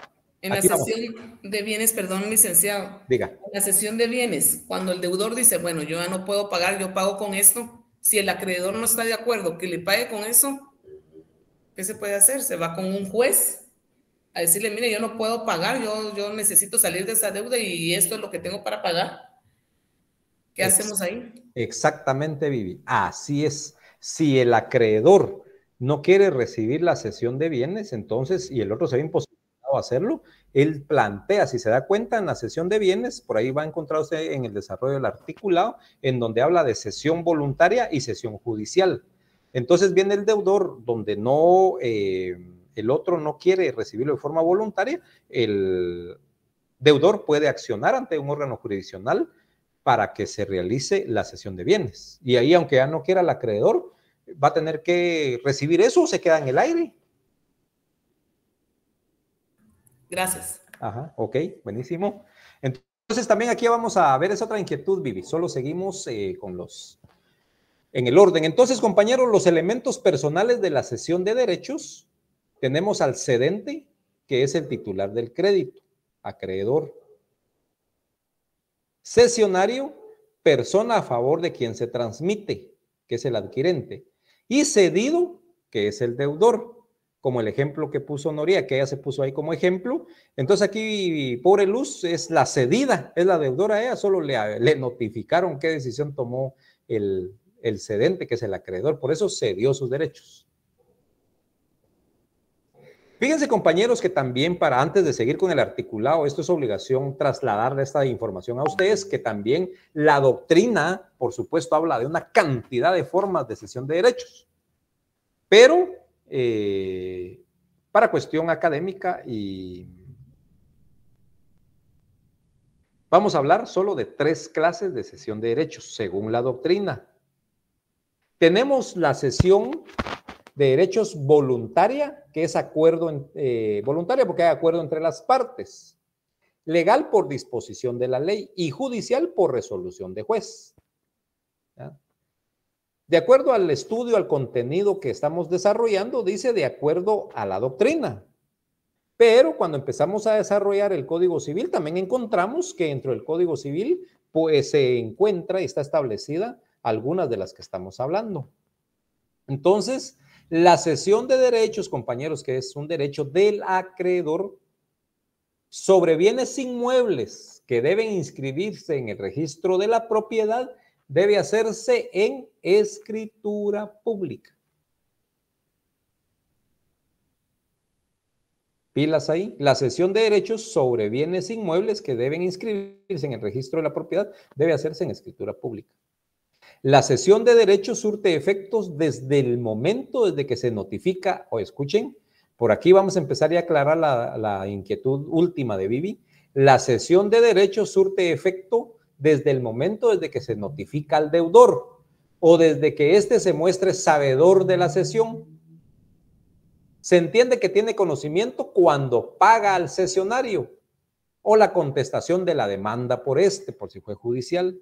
En la sesión de bienes, perdón, licenciado. Diga. En la sesión de bienes, cuando el deudor dice, bueno, yo ya no puedo pagar, yo pago con esto, si el acreedor no está de acuerdo que le pague con eso, ¿qué se puede hacer? ¿Se va con un juez? a decirle, mire, yo no puedo pagar, yo, yo necesito salir de esa deuda y esto es lo que tengo para pagar. ¿Qué hacemos ahí? Exactamente, Vivi. Así es. Si el acreedor no quiere recibir la cesión de bienes, entonces, y el otro se ve imposibilitado a hacerlo, él plantea, si se da cuenta en la cesión de bienes, por ahí va a encontrarse en el desarrollo del articulado, en donde habla de cesión voluntaria y cesión judicial. Entonces viene el deudor donde no... Eh, el otro no quiere recibirlo de forma voluntaria, el deudor puede accionar ante un órgano jurisdiccional para que se realice la sesión de bienes. Y ahí, aunque ya no quiera el acreedor, va a tener que recibir eso o se queda en el aire. Gracias. Ajá, ok, buenísimo. Entonces también aquí vamos a ver esa otra inquietud, Vivi. Solo seguimos eh, con los en el orden. Entonces, compañeros, los elementos personales de la sesión de derechos tenemos al cedente, que es el titular del crédito, acreedor. Cesionario, persona a favor de quien se transmite, que es el adquirente. Y cedido, que es el deudor, como el ejemplo que puso Noría, que ella se puso ahí como ejemplo. Entonces aquí, pobre Luz, es la cedida, es la deudora, ella solo le, le notificaron qué decisión tomó el, el cedente, que es el acreedor, por eso cedió sus derechos. Fíjense compañeros que también para antes de seguir con el articulado, esto es obligación trasladar esta información a ustedes, que también la doctrina, por supuesto, habla de una cantidad de formas de cesión de derechos. Pero eh, para cuestión académica y vamos a hablar solo de tres clases de cesión de derechos, según la doctrina. Tenemos la cesión derechos voluntaria, que es acuerdo eh, voluntaria porque hay acuerdo entre las partes, legal por disposición de la ley y judicial por resolución de juez. De acuerdo al estudio, al contenido que estamos desarrollando, dice de acuerdo a la doctrina. Pero cuando empezamos a desarrollar el Código Civil, también encontramos que dentro del Código Civil pues, se encuentra y está establecida algunas de las que estamos hablando. Entonces, la cesión de derechos, compañeros, que es un derecho del acreedor, sobre bienes inmuebles que deben inscribirse en el registro de la propiedad, debe hacerse en escritura pública. pilas ahí, la cesión de derechos sobre bienes inmuebles que deben inscribirse en el registro de la propiedad debe hacerse en escritura pública. La sesión de derechos surte efectos desde el momento desde que se notifica, o escuchen, por aquí vamos a empezar a aclarar la, inquietud última de Vivi. La sesión de derechos surte efecto desde el momento desde que se notifica al deudor o desde que éste se muestre sabedor de la sesión. Se entiende que tiene conocimiento cuando paga al sesionario o la contestación de la demanda por este, por si fue judicial.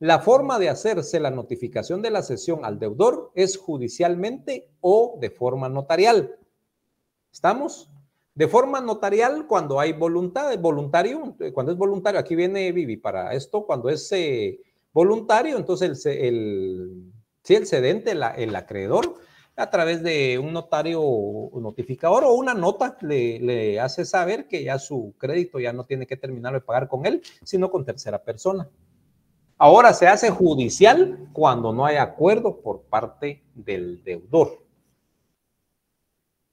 La forma de hacerse la notificación de la sesión al deudor es judicialmente o de forma notarial. ¿Estamos? De forma notarial, cuando hay voluntad, voluntario, cuando es voluntario, aquí viene Vivi para esto, cuando es eh, voluntario, entonces el, el, el cedente, el acreedor, a través de un notario notificador o una nota le, le, hace saber que ya su crédito ya no tiene que terminar de pagar con él, sino con tercera persona. Ahora se hace judicial cuando no hay acuerdo por parte del deudor.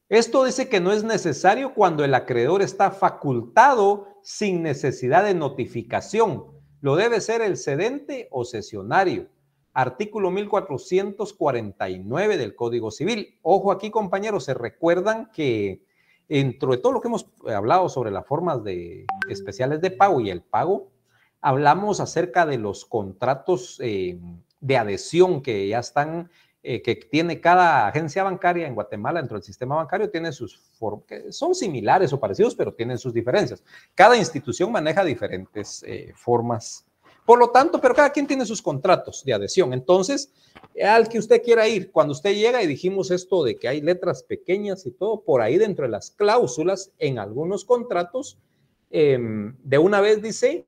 Esto dice que no es necesario cuando el acreedor está facultado sin necesidad de notificación. Lo debe ser el cedente o sesionario. Artículo 1449 del Código Civil. Ojo aquí, compañeros, se recuerdan que dentro de todo lo que hemos hablado sobre las formas especiales de pago y el pago, hablamos acerca de los contratos eh, de adhesión que ya están, eh, que tiene cada agencia bancaria en Guatemala dentro del sistema bancario, tiene sus que son similares o parecidos, pero tienen sus diferencias. Cada institución maneja diferentes eh, formas. Por lo tanto, pero cada quien tiene sus contratos de adhesión. Entonces, al que usted quiera ir, cuando usted llega y dijimos esto de que hay letras pequeñas y todo, por ahí dentro de las cláusulas, en algunos contratos, em, de una vez dice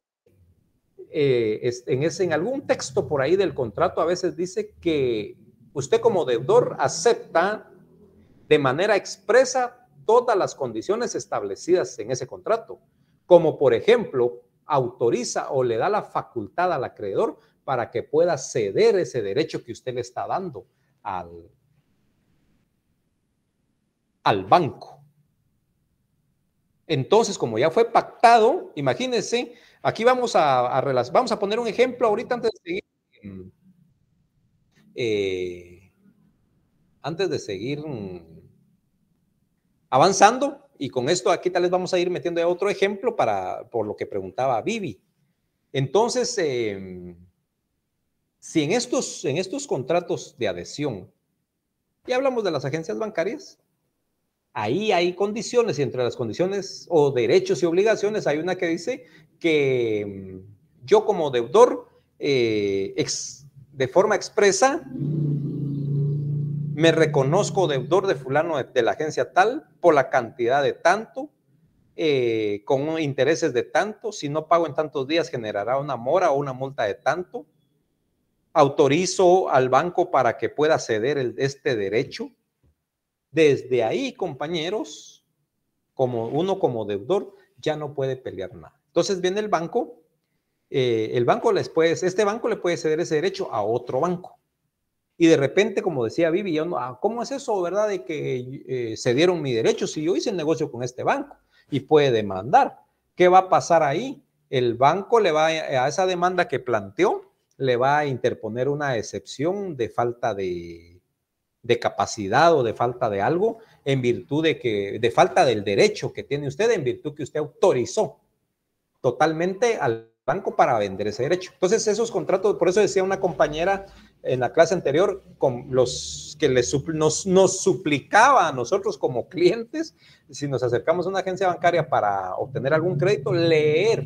eh, en, ese, en algún texto por ahí del contrato a veces dice que usted como deudor acepta de manera expresa todas las condiciones establecidas en ese contrato, como por ejemplo autoriza o le da la facultad al acreedor para que pueda ceder ese derecho que usted le está dando al, al banco. Entonces, como ya fue pactado, imagínense, Aquí vamos a, vamos a poner un ejemplo ahorita antes de seguir. Eh, antes de seguir mm, avanzando, y con esto aquí tal vez vamos a ir metiendo otro ejemplo para, por lo que preguntaba Vivi. Entonces, eh, si en estos, en estos contratos de adhesión, ya hablamos de las agencias bancarias, ahí hay condiciones y entre las condiciones o derechos y obligaciones hay una que dice que mm, yo como deudor, eh, de forma expresa, me reconozco deudor de fulano de, la agencia tal por la cantidad de tanto, eh, con intereses de tanto, si no pago en tantos días generará una mora o una multa de tanto, autorizo al banco para que pueda ceder este derecho, desde ahí, compañeros, como uno como deudor, ya no puede pelear nada. Entonces viene el banco, eh, el banco les puede, este banco le puede ceder ese derecho a otro banco. Y de repente, como decía Vivi, ah, ¿cómo es eso, verdad, de que se eh, cedieron mi derecho si yo hice el negocio con este banco? Y puede demandar. ¿Qué va a pasar ahí? El banco le va a esa demanda que planteó, le va a interponer una excepción de falta de de capacidad o de falta de algo en virtud de que, de falta del derecho que tiene usted, en virtud que usted autorizó totalmente al banco para vender ese derecho. Entonces, esos contratos, por eso decía una compañera en la clase anterior, con los que les, nos, nos suplicaba a nosotros como clientes, si nos acercamos a una agencia bancaria para obtener algún crédito, leer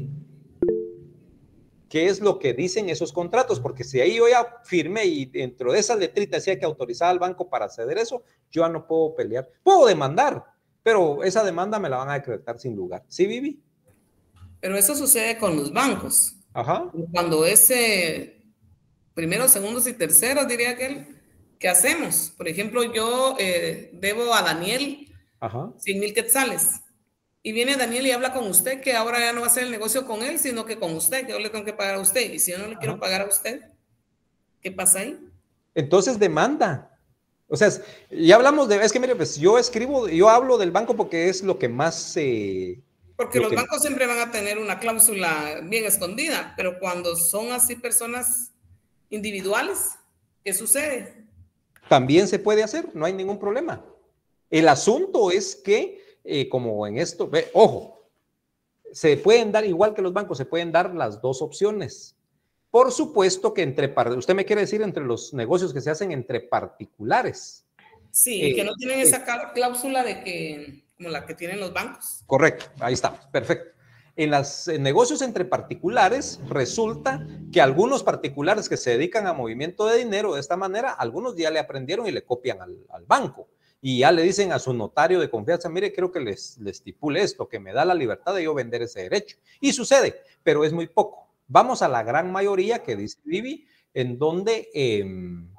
qué es lo que dicen esos contratos, porque si ahí yo ya firmé y dentro de esas letritas decía que autorizaba al banco para ceder eso, yo ya no puedo pelear. Puedo demandar, pero esa demanda me la van a decretar sin lugar. ¿Sí, Vivi? Pero eso sucede con los bancos. Ajá. Cuando ese primero, segundos y terceros, diría aquel, ¿qué hacemos? Por ejemplo, yo eh, debo a Daniel 100 mil quetzales. Y viene Daniel y habla con usted que ahora ya no va a hacer el negocio con él, sino que con usted, que yo le tengo que pagar a usted. Y si yo no le quiero pagar a usted, ¿qué pasa ahí? Entonces demanda. O sea, ya hablamos de, es que mire, pues yo escribo, yo hablo del banco porque es lo que más se... Eh, porque los bancos siempre van a tener una cláusula bien escondida, pero cuando son así personas individuales, ¿qué sucede? También se puede hacer, no hay ningún problema. El asunto es que eh, como en esto, ve, ojo, se pueden dar, igual que los bancos, se pueden dar las dos opciones. Por supuesto que entre, usted me quiere decir entre los negocios que se hacen entre particulares. Sí, eh, que no tienen esa eh, cláusula de que, como la que tienen los bancos. Correcto, ahí está, perfecto. En los negocios entre particulares resulta que algunos particulares que se dedican a movimiento de dinero de esta manera, algunos ya le aprendieron y le copian al banco y ya le dicen a su notario de confianza, mire, creo que les, estipule esto, que me da la libertad de yo vender ese derecho. Y sucede, pero es muy poco. Vamos a la gran mayoría que dice Vivi, en donde... Em,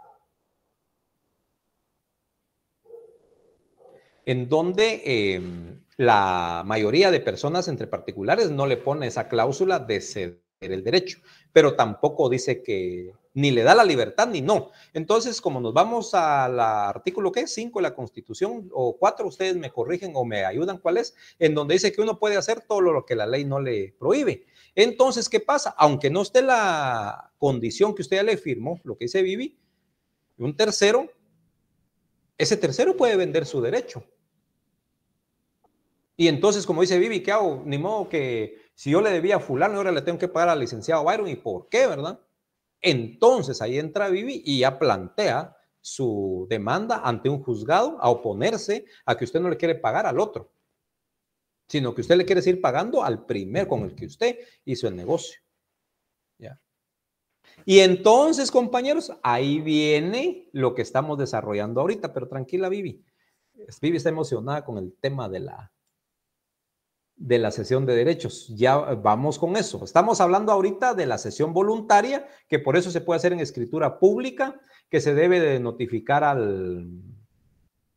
en donde em, la mayoría de personas entre particulares no le pone esa cláusula de ceder el derecho, pero tampoco dice que ni le da la libertad ni no. Entonces, como nos vamos al artículo que 5 de la Constitución o 4, ustedes me corrigen o me ayudan cuál es, en donde dice que uno puede hacer todo lo que la ley no le prohíbe. Entonces, ¿qué pasa? Aunque no esté la condición que usted ya le firmó, lo que dice Vivi, un tercero, ese tercero puede vender su derecho. Y entonces, como dice Vivi, ¿qué hago? Ni modo que si yo le debía a fulano, ahora le tengo que pagar al licenciado Byron, ¿y por qué, verdad? Entonces ahí entra Vivi y ya plantea su demanda ante un juzgado a oponerse a que usted no le quiere pagar al otro, sino que usted le quiere seguir pagando al primer con el que usted hizo el negocio. ¿Ya? Y entonces, compañeros, ahí viene lo que estamos desarrollando ahorita, pero tranquila, Vivi. Vivi está emocionada con el tema de la, de la sesión de derechos. Ya vamos con eso. Estamos hablando ahorita de la sesión voluntaria, que por eso se puede hacer en escritura pública, que se debe de notificar al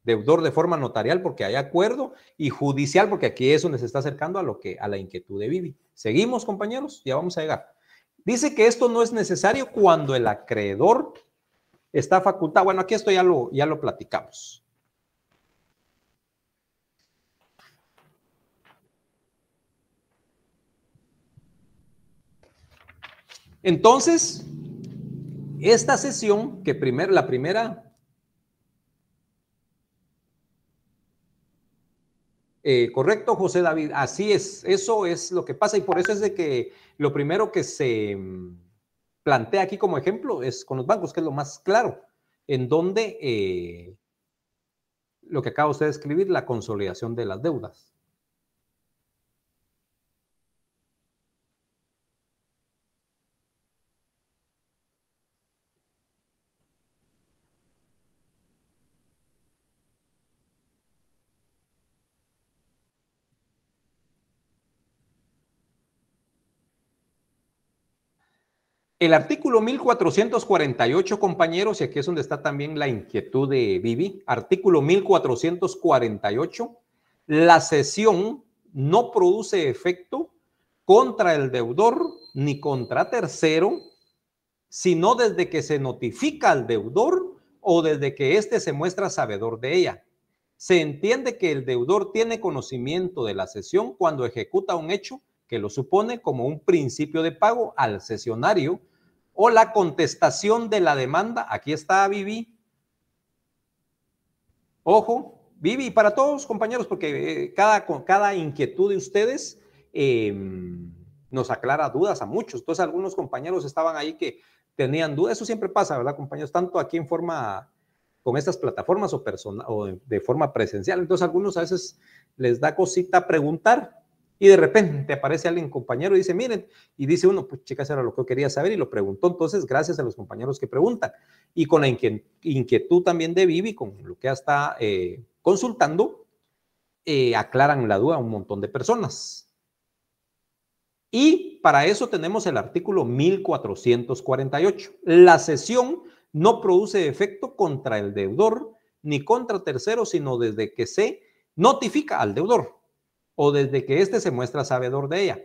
deudor de forma notarial porque hay acuerdo y judicial porque aquí eso nos está acercando a lo que a la inquietud de Vivi. Seguimos, compañeros, ya vamos a llegar. Dice que esto no es necesario cuando el acreedor está facultado. Bueno, aquí esto ya lo ya lo platicamos. Entonces, esta sesión, que primero, la primera eh, correcto, José David. Así es, eso es lo que pasa y por eso es de que lo primero que se mm, plantea aquí como ejemplo es con los bancos, que es lo más claro, en donde eh, lo que acaba usted de escribir, la consolidación de las deudas. El artículo 1448, compañeros, y aquí es donde está también la inquietud de Vivi, artículo 1448, la cesión no produce efecto contra el deudor ni contra tercero, sino desde que se notifica al deudor o desde que éste se muestra sabedor de ella. Se entiende que el deudor tiene conocimiento de la cesión cuando ejecuta un hecho que lo supone como un principio de pago al sesionario o la contestación de la demanda. Aquí está Vivi. Ojo, Vivi, para todos compañeros, porque eh, cada, cada inquietud de ustedes em, nos aclara dudas a muchos. Entonces, algunos compañeros estaban ahí que tenían dudas. Eso siempre pasa, ¿verdad, compañeros? Tanto aquí en forma con estas plataformas o, persona, o de forma presencial. Entonces, algunos a veces les da cosita preguntar. Y de repente aparece alguien compañero y dice, miren, y dice uno, pues chicas, era lo que yo quería saber y lo preguntó. Entonces, gracias a los compañeros que preguntan. Y con la inquietud también de Vivi, con lo que ya está eh, consultando, eh, aclaran la duda a un montón de personas. Y para eso tenemos el artículo 1448. La sesión no produce efecto contra el deudor ni contra terceros, sino desde que se notifica al deudor o desde que éste se muestra sabedor de ella.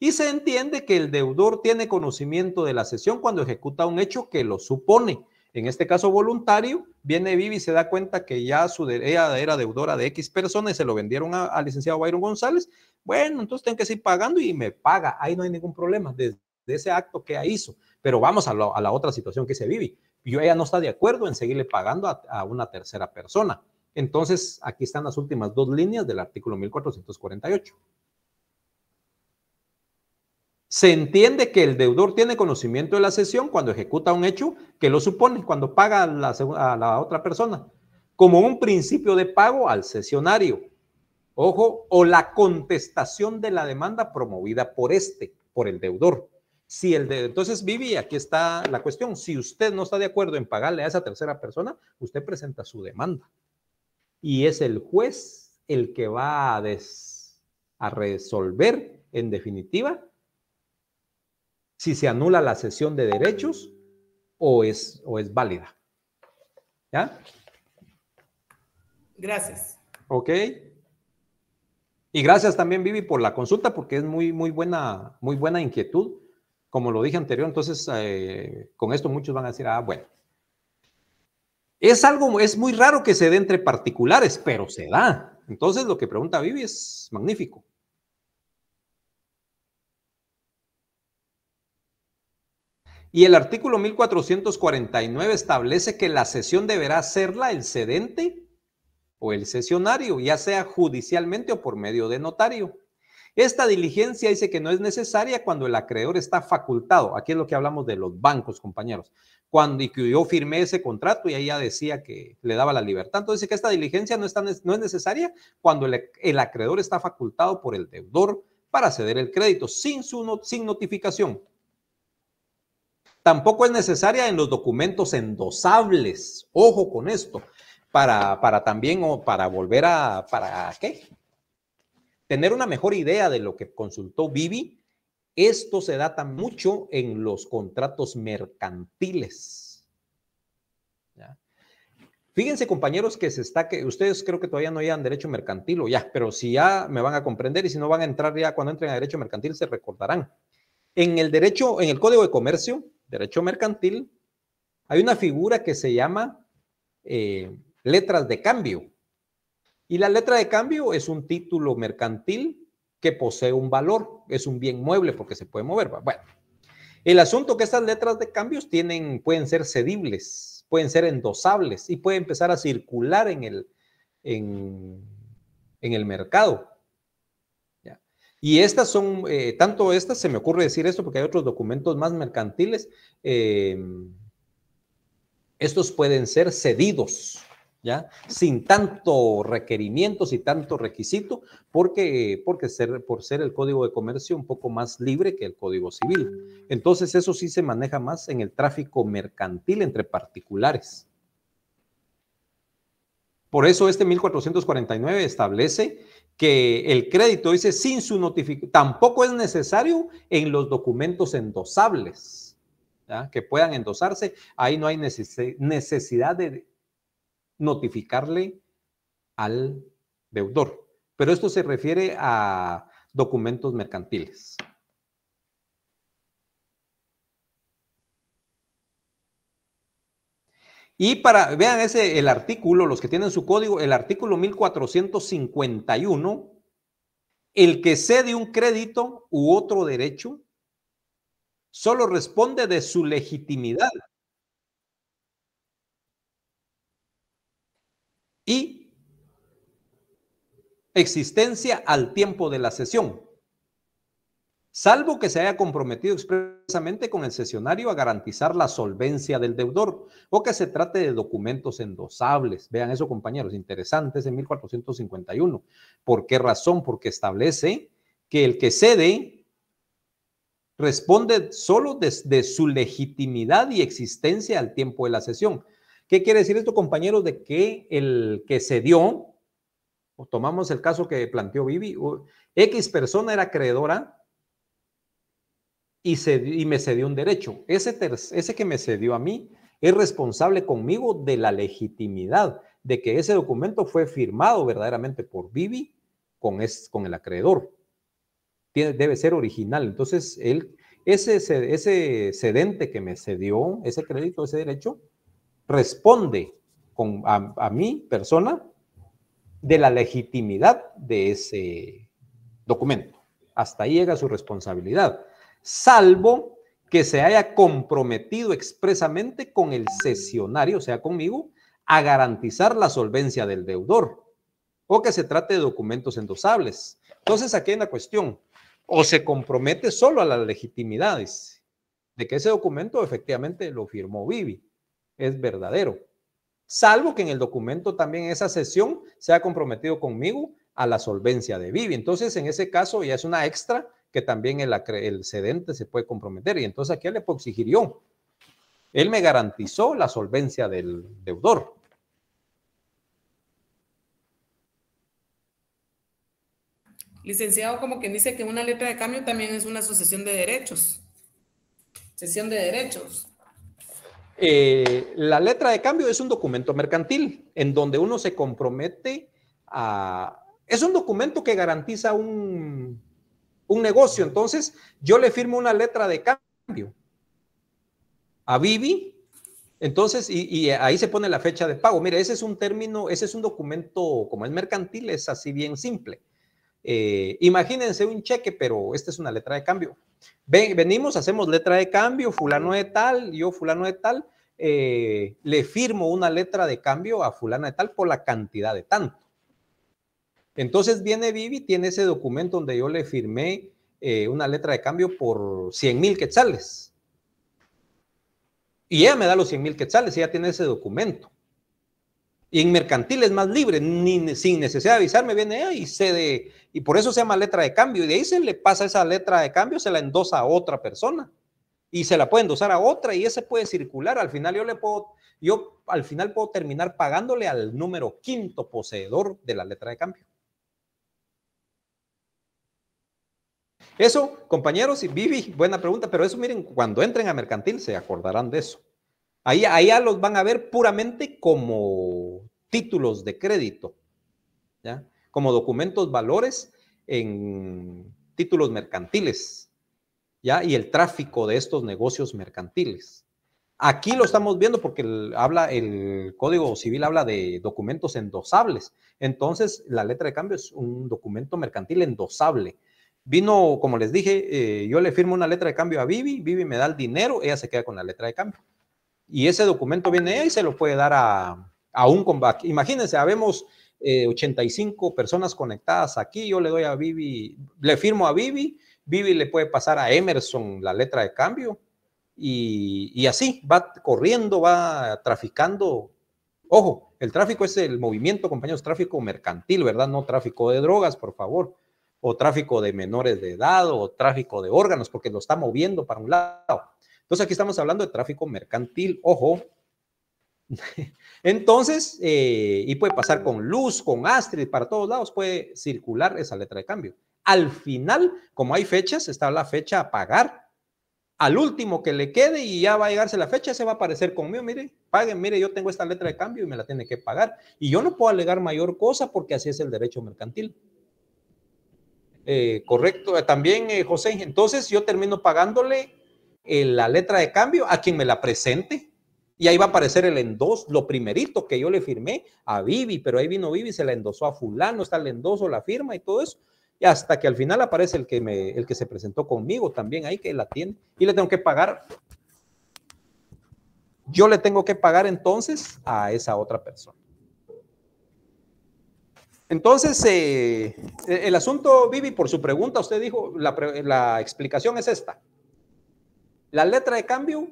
Y se entiende que el deudor tiene conocimiento de la sesión cuando ejecuta un hecho que lo supone. En este caso voluntario, viene Vivi y se da cuenta que ya su ella era deudora de X personas y se lo vendieron al licenciado Byron González. Bueno, entonces tengo que seguir pagando y me paga. Ahí no hay ningún problema desde ese acto que ella hizo. Pero vamos a, la otra situación que se vive. Yo, ella no está de acuerdo en seguirle pagando a una tercera persona. Entonces, aquí están las últimas dos líneas del artículo 1448. Se entiende que el deudor tiene conocimiento de la cesión cuando ejecuta un hecho que lo supone, cuando paga a la, otra persona, como un principio de pago al sesionario. ojo, o la contestación de la demanda promovida por este, por el deudor. Si el de, entonces, Vivi, aquí está la cuestión. Si usted no está de acuerdo en pagarle a esa tercera persona, usted presenta su demanda y es el juez el que va a, resolver, en definitiva, si se anula la sesión de derechos o es, o es válida. ¿Ya? Gracias. Ok. Y gracias también, Vivi, por la consulta, porque es muy, muy, buena, muy buena inquietud. Como lo dije anterior, entonces eh, con esto muchos van a decir, ah, bueno, es algo, es muy raro que se dé entre particulares, pero se da. Entonces lo que pregunta Vivi es magnífico. Y el artículo 1449 establece que la sesión deberá serla el cedente o el sesionario, ya sea judicialmente o por medio de notario. Esta diligencia dice que no es necesaria cuando el acreedor está facultado. Aquí es lo que hablamos de los bancos, compañeros. Cuando y que yo firmé ese contrato y ella decía que le daba la libertad. Entonces dice que esta diligencia no, no es necesaria cuando el, acreedor está facultado por el deudor para ceder el crédito sin, sin notificación. Tampoco es necesaria en los documentos endosables. Ojo con esto. Para, para también o para volver a, ¿para qué? tener una mejor idea de lo que consultó Vivi, esto se data mucho en los contratos mercantiles. Fíjense, compañeros, que se está que ustedes creo que todavía no hayan derecho mercantil o ya, pero si ya me van a comprender y si no van a entrar ya cuando entren a derecho mercantil se recordarán. En el derecho, en el Código de Comercio, derecho mercantil, hay una figura que se llama eh, letras de cambio. Y la letra de cambio es un título mercantil que posee un valor, es un bien mueble porque se puede mover. Bueno, el asunto que estas letras de cambios tienen, pueden ser cedibles, pueden ser endosables y pueden empezar a circular en el, en, el mercado. Y estas son, eh, tanto estas, se me ocurre decir esto porque hay otros documentos más mercantiles, eh, estos pueden ser cedidos sin tanto requerimientos y tanto requisito, porque, ser, por ser el Código de Comercio un poco más libre que el Código Civil. Entonces eso sí se maneja más en el tráfico mercantil entre particulares. Por eso este 1449 establece que el crédito dice sin su notificación, tampoco es necesario en los documentos endosables, que puedan endosarse, ahí no hay necesidad de notificarle al deudor. Pero esto se refiere a documentos mercantiles. Y para, vean ese, el artículo, los que tienen su código, el artículo 1451, el que cede un crédito u otro derecho, solo responde de su legitimidad y existencia al tiempo de la sesión, salvo que se haya comprometido expresamente con el sesionario a garantizar la solvencia del deudor o que se trate de documentos endosables. Vean eso, compañeros, interesante en 1451. ¿Por qué razón? Porque establece que el que cede responde solo desde su legitimidad y existencia al tiempo de la sesión. ¿Qué quiere decir esto, compañeros? De que el que se dio, o tomamos el caso que planteó Vivi, X persona era acreedora y, se, me cedió un derecho. Ese, que me cedió a mí es responsable conmigo de la legitimidad, de que ese documento fue firmado verdaderamente por Vivi con, con el acreedor. debe ser original. Entonces, ese, ese cedente que me cedió, ese crédito, ese derecho, responde a, mi persona de la legitimidad de ese documento. Hasta ahí llega su responsabilidad, salvo que se haya comprometido expresamente con el sesionario, o sea, conmigo, a garantizar la solvencia del deudor, o que se trate de documentos endosables. Entonces, aquí hay una cuestión, o se compromete solo a las legitimidades de que ese documento efectivamente lo firmó Vivi, es verdadero. Salvo que en el documento también esa sesión se ha comprometido conmigo a la solvencia de Vivi. Entonces, en ese caso ya es una extra que también el, el cedente se puede comprometer. Y entonces, ¿a le puedo exigir yo? Él me garantizó la solvencia del deudor. Licenciado, como quien dice que una letra de cambio también es una sucesión de derechos. Sesión de derechos. Eh, la letra de cambio es un documento mercantil en donde uno se compromete a... Es un documento que garantiza un, negocio. Entonces, yo le firmo una letra de cambio a Vivi. Entonces, y, ahí se pone la fecha de pago. Mire, ese es un término, ese es un documento, como es mercantil, es así bien simple. Eh, imagínense un cheque, pero esta es una letra de cambio venimos, hacemos letra de cambio, fulano de tal, yo fulano de tal, eh, le firmo una letra de cambio a fulana de tal por la cantidad de tanto. Entonces viene Vivi, tiene ese documento donde yo le firmé eh, una letra de cambio por 100 mil quetzales. Y ella me da los 100 mil quetzales, ella tiene ese documento. Y en mercantil es más libre, sin necesidad de avisarme viene ahí y se y por eso se llama letra de cambio. Y de ahí se le pasa esa letra de cambio, se la endosa a otra persona y se la puede endosar a otra y ese puede circular. Al final yo le puedo, yo al final puedo terminar pagándole al número quinto poseedor de la letra de cambio. Eso, compañeros, y Vivi, buena pregunta, pero eso miren, cuando entren a mercantil se acordarán de eso. Ahí, ya los van a ver puramente como títulos de crédito, ¿ya? como documentos valores en títulos mercantiles, ¿ya? y el tráfico de estos negocios mercantiles. Aquí lo estamos viendo porque el, habla, el Código Civil habla de documentos endosables. Entonces, la letra de cambio es un documento mercantil endosable. Vino, como les dije, eh, yo le firmo una letra de cambio a Vivi, Vivi me da el dinero, ella se queda con la letra de cambio y ese documento viene y se lo puede dar a, un combat. Imagínense, habemos 85 eh, personas conectadas aquí, yo le doy a Vivi, le firmo a Vivi, Vivi le puede pasar a Emerson la letra de cambio y, y así va corriendo, va traficando. Ojo, el tráfico es el movimiento, compañeros, tráfico mercantil, ¿verdad? No tráfico de drogas, por favor o tráfico de menores de edad o tráfico de órganos, porque lo está moviendo para un lado. Entonces aquí estamos hablando de tráfico mercantil, ojo. Entonces, eh, y puede pasar con luz, con Astrid, para todos lados puede circular esa letra de cambio. Al final, como hay fechas, está la fecha a pagar. Al último que le quede y ya va a llegarse la fecha, se va a aparecer conmigo, mire, paguen, mire, yo tengo esta letra de cambio y me la tiene que pagar. Y yo no puedo alegar mayor cosa porque así es el derecho mercantil. Eh, correcto, eh, también José, entonces yo termino pagándole la letra de cambio a quien me la presente. Y ahí va a aparecer el endos lo primerito que yo le firmé a Vivi, pero ahí vino Vivi, se la endosó a fulano, está el endoso, la firma y todo eso. Y hasta que al final aparece el que, el que se presentó conmigo también ahí, que la tiene. Y le tengo que pagar. Yo le tengo que pagar entonces a esa otra persona. Entonces, eh, el asunto, Vivi, por su pregunta, usted dijo, la explicación es esta. La letra de cambio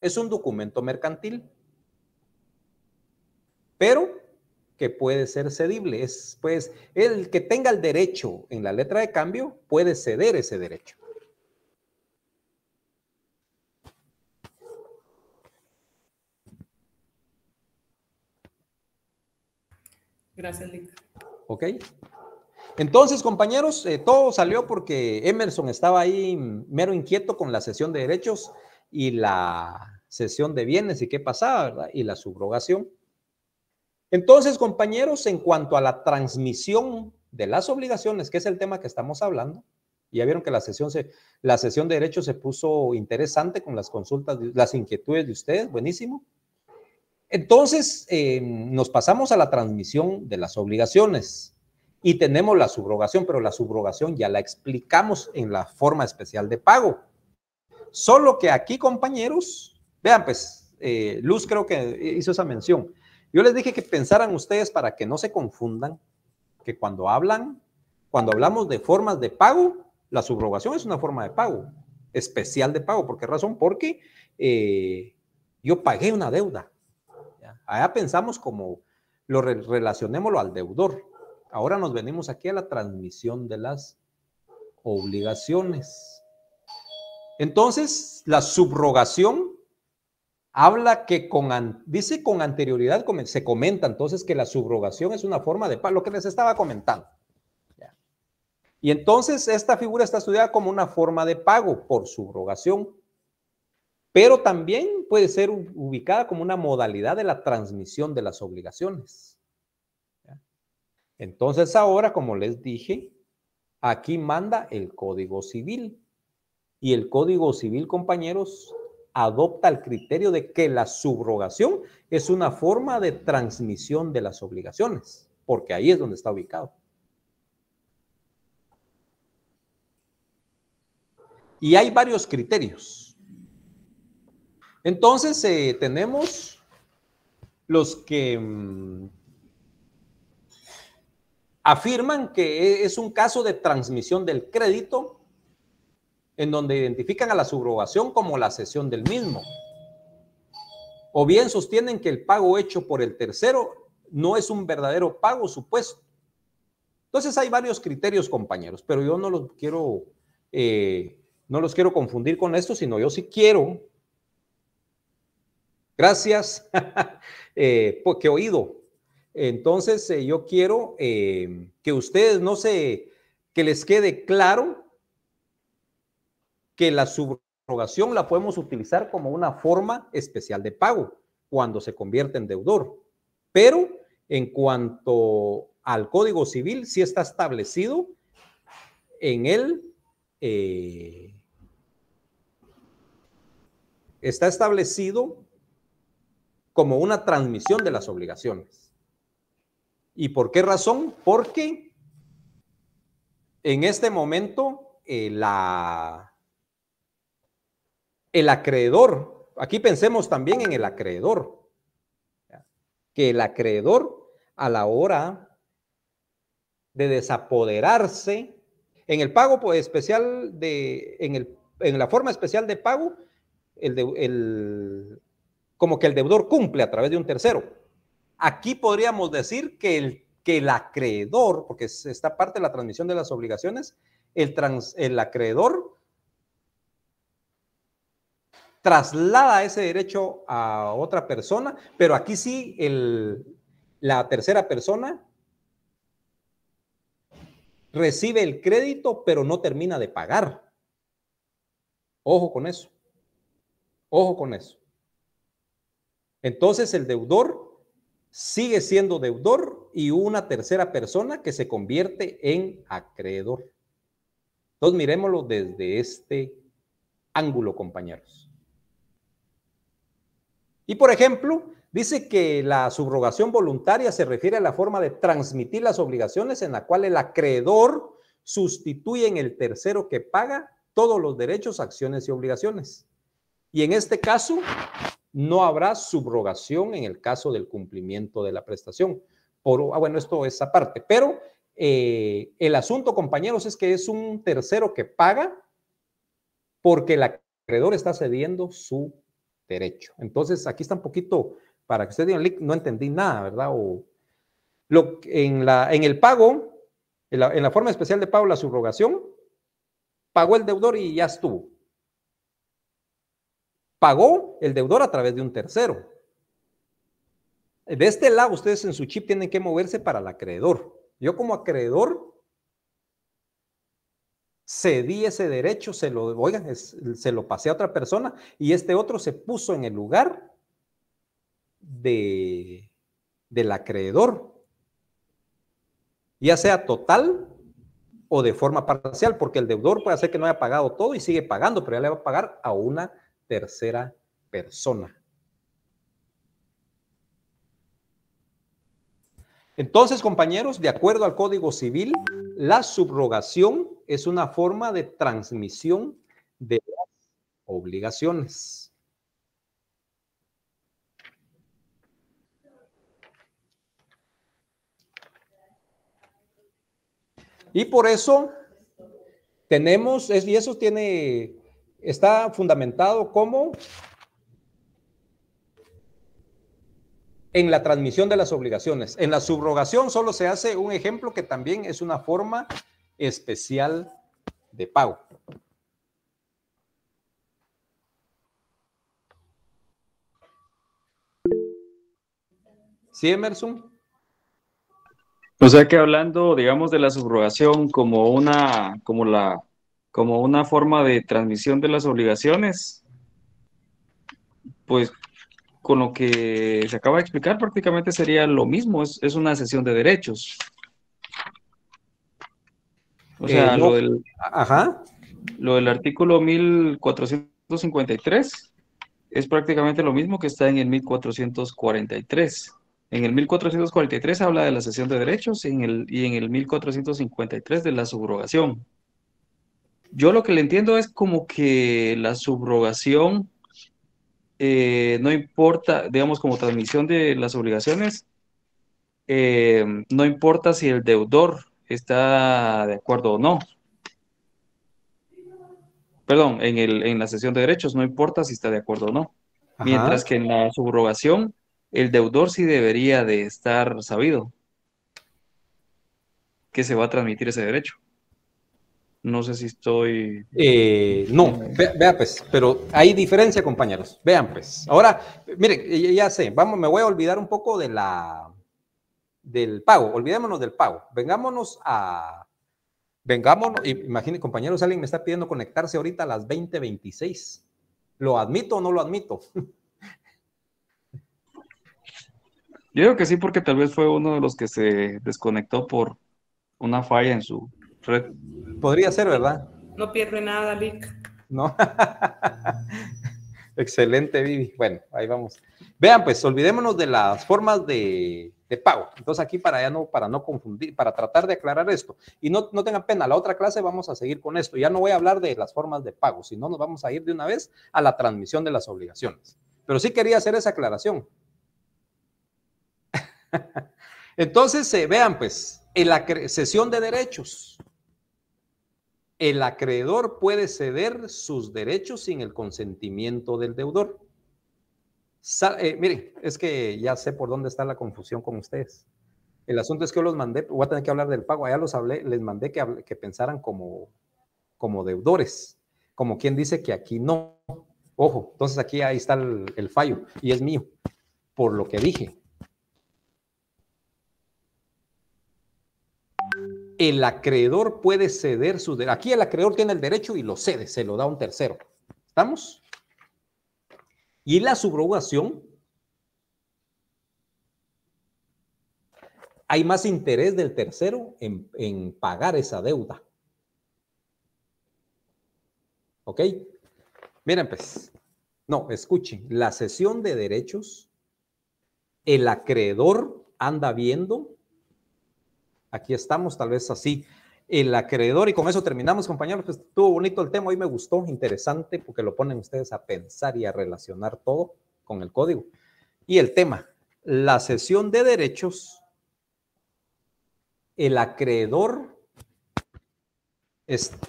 es un documento mercantil, pero que puede ser cedible. Es, pues, el que tenga el derecho en la letra de cambio puede ceder ese derecho. Gracias, Ok. Entonces, compañeros, eh, todo salió porque Emerson estaba ahí mero inquieto con la sesión de derechos y la sesión de bienes y qué pasaba, ¿verdad? Y la subrogación. Entonces, compañeros, en cuanto a la transmisión de las obligaciones, que es el tema que estamos hablando, ya vieron que la sesión, la sesión de derechos se puso interesante con las consultas, las inquietudes de ustedes, buenísimo. Entonces, eh, nos pasamos a la transmisión de las obligaciones. Y tenemos la subrogación, pero la subrogación ya la explicamos en la forma especial de pago. Solo que aquí, compañeros, vean, pues, eh, Luz creo que hizo esa mención. Yo les dije que pensaran ustedes para que no se confundan, que cuando hablan, cuando hablamos de formas de pago, la subrogación es una forma de pago, especial de pago. ¿Por qué razón? Porque eh, yo pagué una deuda. Allá pensamos como lo relacionémoslo al deudor ahora nos venimos aquí a la transmisión de las obligaciones. Entonces, la subrogación habla que con, dice con anterioridad, se comenta entonces que la subrogación es una forma de pago. lo que les estaba comentando. Y entonces esta figura está estudiada como una forma de pago por subrogación, pero también puede ser ubicada como una modalidad de la transmisión de las obligaciones. Entonces ahora, como les dije, aquí manda el Código Civil. Y el Código Civil, compañeros, adopta el criterio de que la subrogación es una forma de transmisión de las obligaciones, porque ahí es donde está ubicado. Y hay varios criterios. Entonces, eh, tenemos los que mm, afirman que e-, es un caso de transmisión del crédito en donde identifican a la subrogación como la cesión del mismo. O bien sostienen que el pago hecho por el tercero no es un verdadero pago supuesto. Entonces hay varios criterios, compañeros, pero yo no los quiero, eh, no los quiero confundir con esto, sino yo sí quiero. Gracias, (laughs) eh, porque oído, entonces, eh, yo quiero eh, que ustedes no se, que les quede claro que la subrogación la podemos utilizar como una forma especial de pago cuando se convierte en deudor. Pero en cuanto al Código Civil, sí está establecido en él, eh, está establecido como una transmisión de las obligaciones. ¿Y por qué razón? Porque en este momento eh, el acreedor, aquí pensemos también en el acreedor, que el acreedor a la hora de desapoderarse en el pago pues, especial de, en, en, la forma especial de pago, el, de, el, como que el deudor cumple a través de un tercero. Aquí podríamos decir que el, que el acreedor, porque esta parte de la transmisión de las obligaciones, el, el acreedor traslada ese derecho a otra persona, pero aquí sí la tercera persona recibe el crédito, pero no termina de pagar. Ojo con eso. Ojo con eso. Entonces el deudor sigue siendo deudor y una tercera persona que se convierte en acreedor. Entonces miremoslo desde este ángulo, compañeros. Y por ejemplo, dice que la subrogación voluntaria se refiere a la forma de transmitir las obligaciones en la cual el acreedor sustituye en el tercero que paga todos los derechos, acciones y obligaciones. Y en este caso, no habrá subrogación en el caso del cumplimiento de la prestación. Por, ah, bueno, esto es aparte, pero eh, el asunto, compañeros, es que es un tercero que paga porque el acreedor está cediendo su derecho. Entonces, aquí está un poquito, para que usted diga, no entendí nada, ¿verdad? O, lo, en, en el pago, en la, en la forma especial de pago, la subrogación, pagó el deudor y ya estuvo. Pagó el deudor a través de un tercero. De este lado, ustedes en su chip tienen que moverse para el acreedor. Yo como acreedor cedí ese derecho, se lo, oigan, se lo pasé a otra persona y este otro se puso en el lugar de, del acreedor, ya sea total o de forma parcial, porque el deudor puede hacer que no haya pagado todo y sigue pagando, pero ya le va a pagar a una tercera persona. Entonces, compañeros, de acuerdo al Código Civil, la subrogación es una forma de transmisión de las obligaciones. Y por eso tenemos, y eso tiene está fundamentado como en la transmisión de las obligaciones. En la subrogación solo se hace un ejemplo que también es una forma especial de pago. ¿Sí, Emerson? O sea que hablando, digamos, de la subrogación como una, como la como una forma de transmisión de las obligaciones, pues con lo que se acaba de explicar prácticamente sería lo mismo, es, una cesión de derechos. O sea, eh, lo, del, ajá. lo del artículo 1453 es prácticamente lo mismo que está en el 1443. En el 1443 habla de la cesión de derechos y en el, y en el 1453 de la subrogación yo lo que le entiendo es como que la subrogación eh, no importa, digamos, como transmisión de las obligaciones, eh, no importa si el deudor está de acuerdo o no. Perdón, en, la sesión de derechos no importa si está de acuerdo o no. Mientras que en la subrogación, el deudor sí debería de estar sabido que se va a transmitir ese derecho. No sé si estoy. Eh, no, eh. vean pues, pero hay diferencia, compañeros. Vean pues. Ahora, mire, ya sé, vamos, me voy a olvidar un poco de la del pago. Olvidémonos del pago. Vengámonos a. Vengámonos, Imagínense, compañeros, alguien me está pidiendo conectarse ahorita a las 20.26. ¿Lo admito o no lo admito? Yo creo que sí, porque tal vez fue uno de los que se desconectó por una falla en su Podría ser, ¿verdad? No pierde nada, Lick. No. (laughs) Excelente, Vivi. Bueno, ahí vamos. Vean, pues olvidémonos de las formas de, pago. Entonces aquí para ya no, para no confundir, para tratar de aclarar esto. Y no, no tengan pena, la otra clase vamos a seguir con esto. Ya no voy a hablar de las formas de pago, sino nos vamos a ir de una vez a la transmisión de las obligaciones. Pero sí quería hacer esa aclaración. (laughs) Entonces, eh, vean pues, en la sesión de derechos, el acreedor puede ceder sus derechos sin el consentimiento del deudor. Eh, miren, es que ya sé por dónde está la confusión con ustedes. El asunto es que yo los mandé, voy a tener que hablar del pago, allá los hablé, les mandé que, que pensaran como, como deudores, como quien dice que aquí no. Ojo, entonces aquí ahí está el fallo y es mío, por lo que dije. el acreedor puede ceder su derecho. Aquí el acreedor tiene el derecho y lo cede, se lo da a un tercero. ¿Estamos? Y la subrogación, hay más interés del tercero en, pagar esa deuda. ¿Ok? Miren, pues, no, escuchen, la cesión de derechos, el acreedor anda viendo aquí estamos, tal vez así el acreedor. Y con eso terminamos, compañeros. estuvo bonito el tema, hoy me gustó, interesante, porque lo ponen ustedes a pensar y a relacionar todo con el código. Y el tema, la sesión de derechos, el acreedor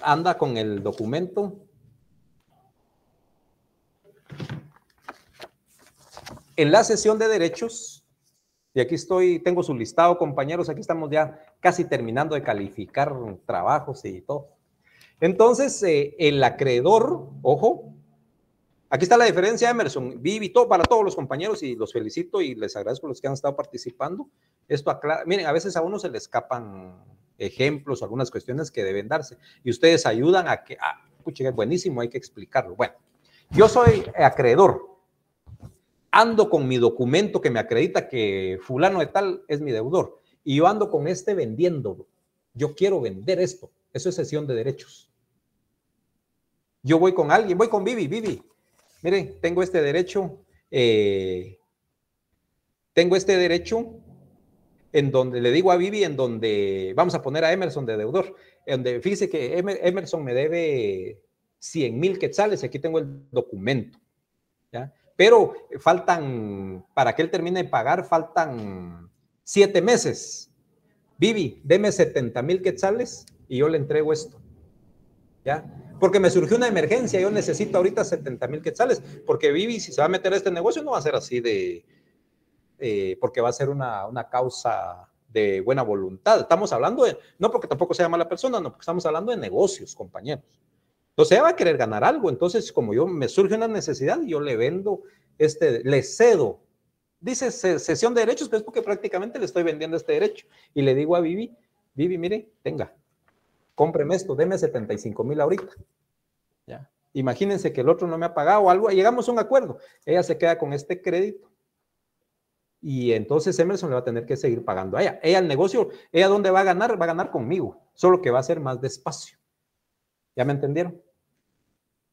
anda con el documento. En la sesión de derechos, y aquí estoy, tengo su listado, compañeros, aquí estamos ya casi terminando de calificar trabajos y todo. Entonces, eh, el acreedor, ojo, aquí está la diferencia, Emerson, Vivi, todo para todos los compañeros y los felicito y les agradezco los que han estado participando. Esto aclara, miren, a veces a uno se le escapan ejemplos, algunas cuestiones que deben darse y ustedes ayudan a que, ah, es buenísimo, hay que explicarlo. Bueno, yo soy acreedor, ando con mi documento que me acredita que fulano de tal es mi deudor. Y yo ando con este vendiéndolo. Yo quiero vender esto. Eso es sesión de derechos. Yo voy con alguien, voy con Vivi, Vivi. Mire, tengo este derecho. Eh, tengo este derecho en donde le digo a Vivi, en donde vamos a poner a Emerson de deudor, en donde fíjese que Emerson me debe 100 mil quetzales, aquí tengo el documento, ¿ya? pero faltan, para que él termine de pagar, faltan siete meses. Vivi, deme 70 mil quetzales y yo le entrego esto. ¿Ya? Porque me surgió una emergencia, yo necesito ahorita 70 mil quetzales, porque Vivi, si se va a meter a este negocio, no va a ser así de, eh, porque va a ser una, causa de buena voluntad. Estamos hablando de, no porque tampoco sea mala persona, no, porque estamos hablando de negocios, compañeros. Entonces ella va a querer ganar algo. Entonces, como yo me surge una necesidad, yo le vendo, este, le cedo dice sesión de derechos, pero es porque prácticamente le estoy vendiendo este derecho. Y le digo a Vivi, Vivi, mire, tenga, cómpreme esto, deme 75 mil ahorita. Ya. Imagínense que el otro no me ha pagado algo, llegamos a un acuerdo. Ella se queda con este crédito. Y entonces Emerson le va a tener que seguir pagando a ella. Ella el negocio, ella dónde va a ganar, va a ganar conmigo, solo que va a ser más despacio. ¿Ya me entendieron?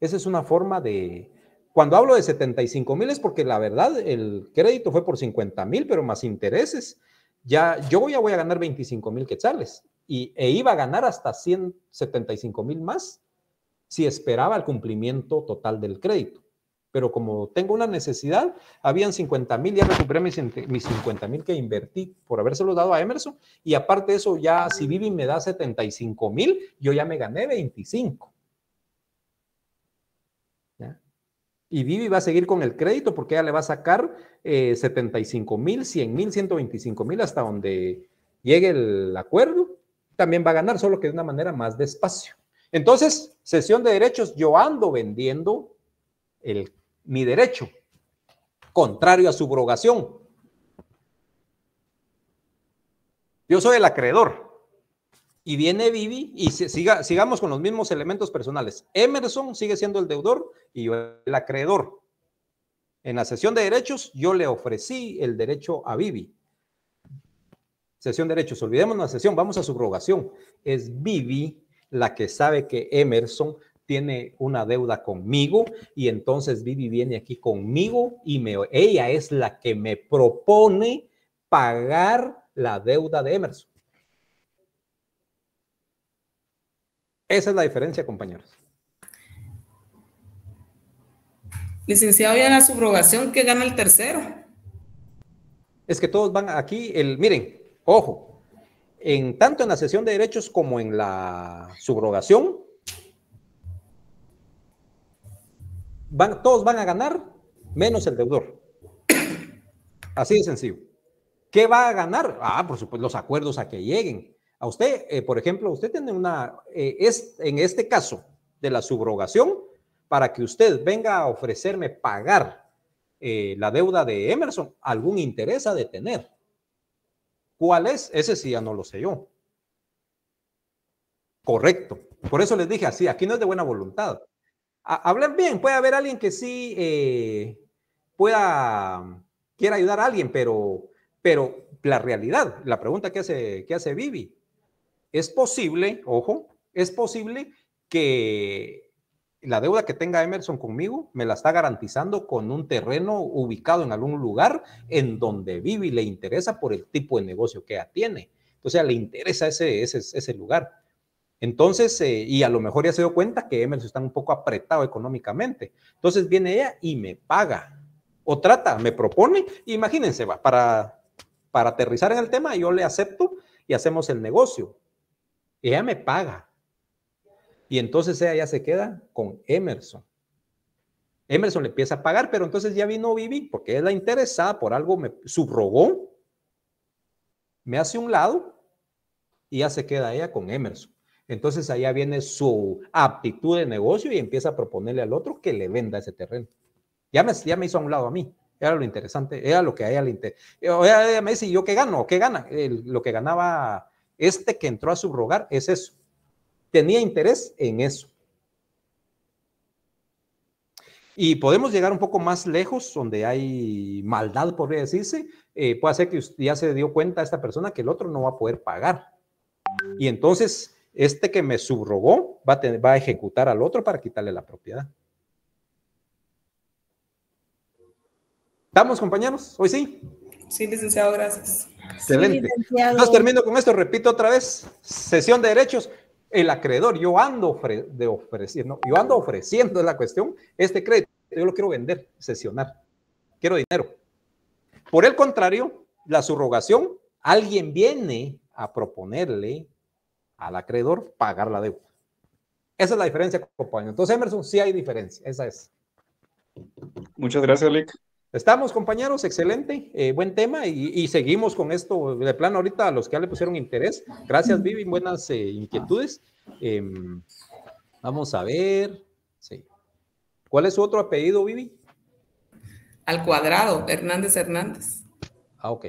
Esa es una forma de, cuando hablo de 75 mil es porque la verdad el crédito fue por 50 mil, pero más intereses. Ya, yo ya voy a ganar 25 mil quetzales y, e iba a ganar hasta 175 mil más si esperaba el cumplimiento total del crédito. Pero como tengo una necesidad, habían 50 mil, ya recuperé mis, mis 50 mil que invertí por habérselo dado a Emerson. Y aparte de eso, ya si Vivi me da 75 mil, yo ya me gané 25. Y Vivi va a seguir con el crédito porque ella le va a sacar 75 eh, mil, 100 mil, 125 mil hasta donde llegue el acuerdo. También va a ganar, solo que de una manera más despacio. Entonces, sesión de derechos, yo ando vendiendo el, mi derecho, contrario a su subrogación. Yo soy el acreedor y viene Vivi y sigamos con los mismos elementos personales. Emerson sigue siendo el deudor y yo el acreedor. En la sesión de derechos yo le ofrecí el derecho a Vivi. Sesión de derechos, olvidemos la sesión, vamos a subrogación. Es Vivi la que sabe que Emerson tiene una deuda conmigo y entonces Vivi viene aquí conmigo y ella es la que me propone pagar la deuda de Emerson. Esa es la diferencia, compañeros. Licenciado, ya la subrogación que gana el tercero. Es que todos van aquí, el, miren, ojo, en tanto en la sesión de derechos como en la subrogación, van, todos van a ganar menos el deudor. Así de sencillo. ¿Qué va a ganar? Ah, por supuesto, los acuerdos a que lleguen. A usted, eh, por ejemplo, usted tiene una, eh, es, en este caso de la subrogación, para que usted venga a ofrecerme pagar eh, la deuda de Emerson, algún interés ha de tener. ¿Cuál es? Ese sí ya no lo sé yo. Correcto. Por eso les dije así, aquí no es de buena voluntad. hablan bien, puede haber alguien que sí pueda, quiera ayudar a alguien, pero, pero la realidad, la pregunta que hace, que hace Vivi, es posible, ojo, es posible que la deuda que tenga Emerson conmigo me la está garantizando con un terreno ubicado en algún lugar en donde vive y le interesa por el tipo de negocio que ella tiene. O sea, le interesa ese, ese, lugar. Entonces, eh, y a lo mejor ya se dio cuenta que Emerson está un poco apretado económicamente. Entonces viene ella y me paga. O trata, me propone. Imagínense, va, para, para aterrizar en el tema, yo le acepto y hacemos el negocio. Ella me paga. Y entonces ella ya se queda con Emerson. Emerson le empieza a pagar, pero entonces ya vino Vivi, porque es la interesada por algo, me subrogó, me hace un lado y ya se queda ella con Emerson. Entonces allá viene su aptitud de negocio y empieza a proponerle al otro que le venda ese terreno. Ya me, me hizo a un lado a mí. Era lo interesante, era lo que ella le me dice, ¿yo qué gano? ¿Qué gana? lo que ganaba este que entró a subrogar es eso. Tenía interés en eso. Y podemos llegar un poco más lejos, donde hay maldad, podría decirse. Eh, puede ser que ya se dio cuenta esta persona que el otro no va a poder pagar. Y entonces, este que me subrogó va a, va a ejecutar al otro para quitarle la propiedad. ¿Estamos, compañeros? Hoy sí. Sí, licenciado, gracias. Excelente. termino con esto, repito otra vez, sesión de derechos, el acreedor, yo ando, ofreciendo, de yo ando ofreciendo la cuestión, este crédito, yo lo quiero vender, sesionar, quiero dinero. Por el contrario, la subrogación, alguien viene a proponerle al acreedor pagar la deuda. Esa es la diferencia, compañero. Entonces, Emerson, sí hay diferencia, esa es. Muchas gracias, Lick. Estamos, compañeros, excelente, eh, buen tema y, seguimos con esto de plano ahorita a los que ya le pusieron interés. Gracias, Vivi, buenas eh, inquietudes. Em, vamos a ver. ¿Cuál es su otro apellido, Vivi? Al cuadrado, Hernández Hernández. Ah, ok.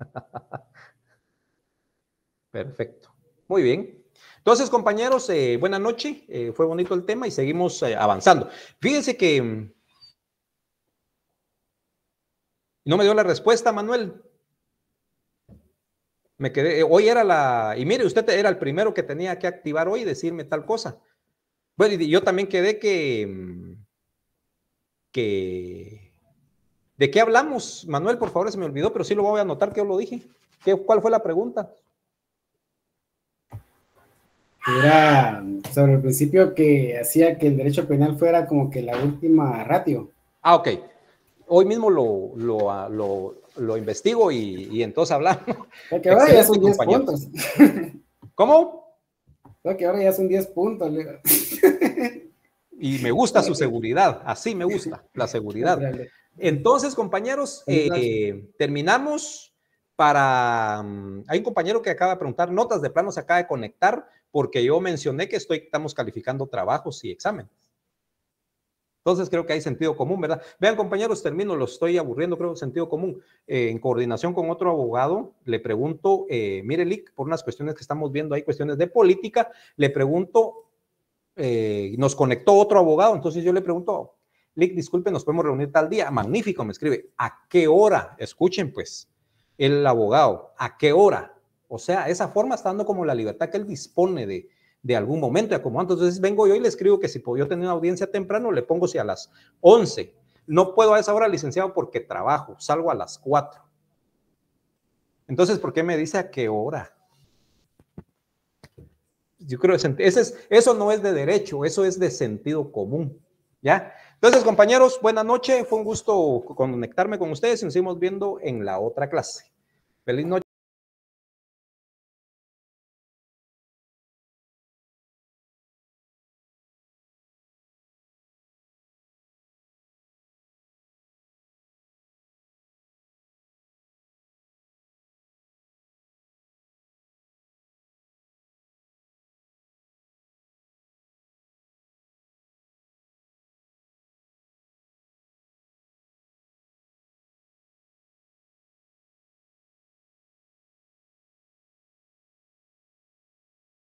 (laughs) Perfecto. Muy bien. Entonces, compañeros, eh, buena noche. fue bonito el tema y seguimos avanzando. Fíjense que em, no me dio la respuesta, Manuel. Me quedé, eh, hoy era la, y mire, usted era el primero que tenía que activar hoy y decirme tal cosa. Bueno, y yo también quedé que, mm, que, ¿de qué hablamos? Manuel, por favor, se me olvidó, pero sí lo voy a anotar que yo lo dije. ¿Qué, ¿Cuál fue la pregunta? Era sobre el principio que hacía que el derecho penal fuera como que la última ratio. Ah, ok hoy mismo lo, lo, ah, investigo y, entonces hablamos. (laughs) Porque ahora son 10 puntos. (laughs) ¿Cómo? Porque ahora ya son 10 puntos. y me gusta su seguridad, así me gusta la (laughs) seguridad. Entonces, compañeros, eh, terminamos para... Mm, hay un compañero que acaba de preguntar, notas de plano se acaba de conectar porque yo mencioné que estoy, estamos calificando trabajos y exámenes. Entonces creo que hay sentido común, ¿verdad? Vean, compañeros, termino, lo estoy aburriendo, creo, sentido común. Eh, en coordinación con otro abogado, le pregunto, eh, mire, Lick, por unas cuestiones que estamos viendo, hay cuestiones de política, le pregunto, eh, nos conectó otro abogado, entonces yo le pregunto, Lick, disculpe, nos podemos reunir tal día. Magnífico, me escribe. ¿A qué hora? Escuchen, pues, el abogado, ¿a qué hora? O sea, esa forma está dando como la libertad que él dispone de, de algún momento como antes, Entonces vengo yo y le escribo que si yo tener una audiencia temprano, le pongo si a las 11. No puedo a esa hora, licenciado, porque trabajo, salgo a las 4. Entonces, ¿por qué me dice a qué hora? Yo creo que eso no es de derecho, eso es de sentido común. ¿Ya? Entonces, compañeros, buena noche. Fue un gusto conectarme con ustedes y nos seguimos viendo en la otra clase. Feliz noche.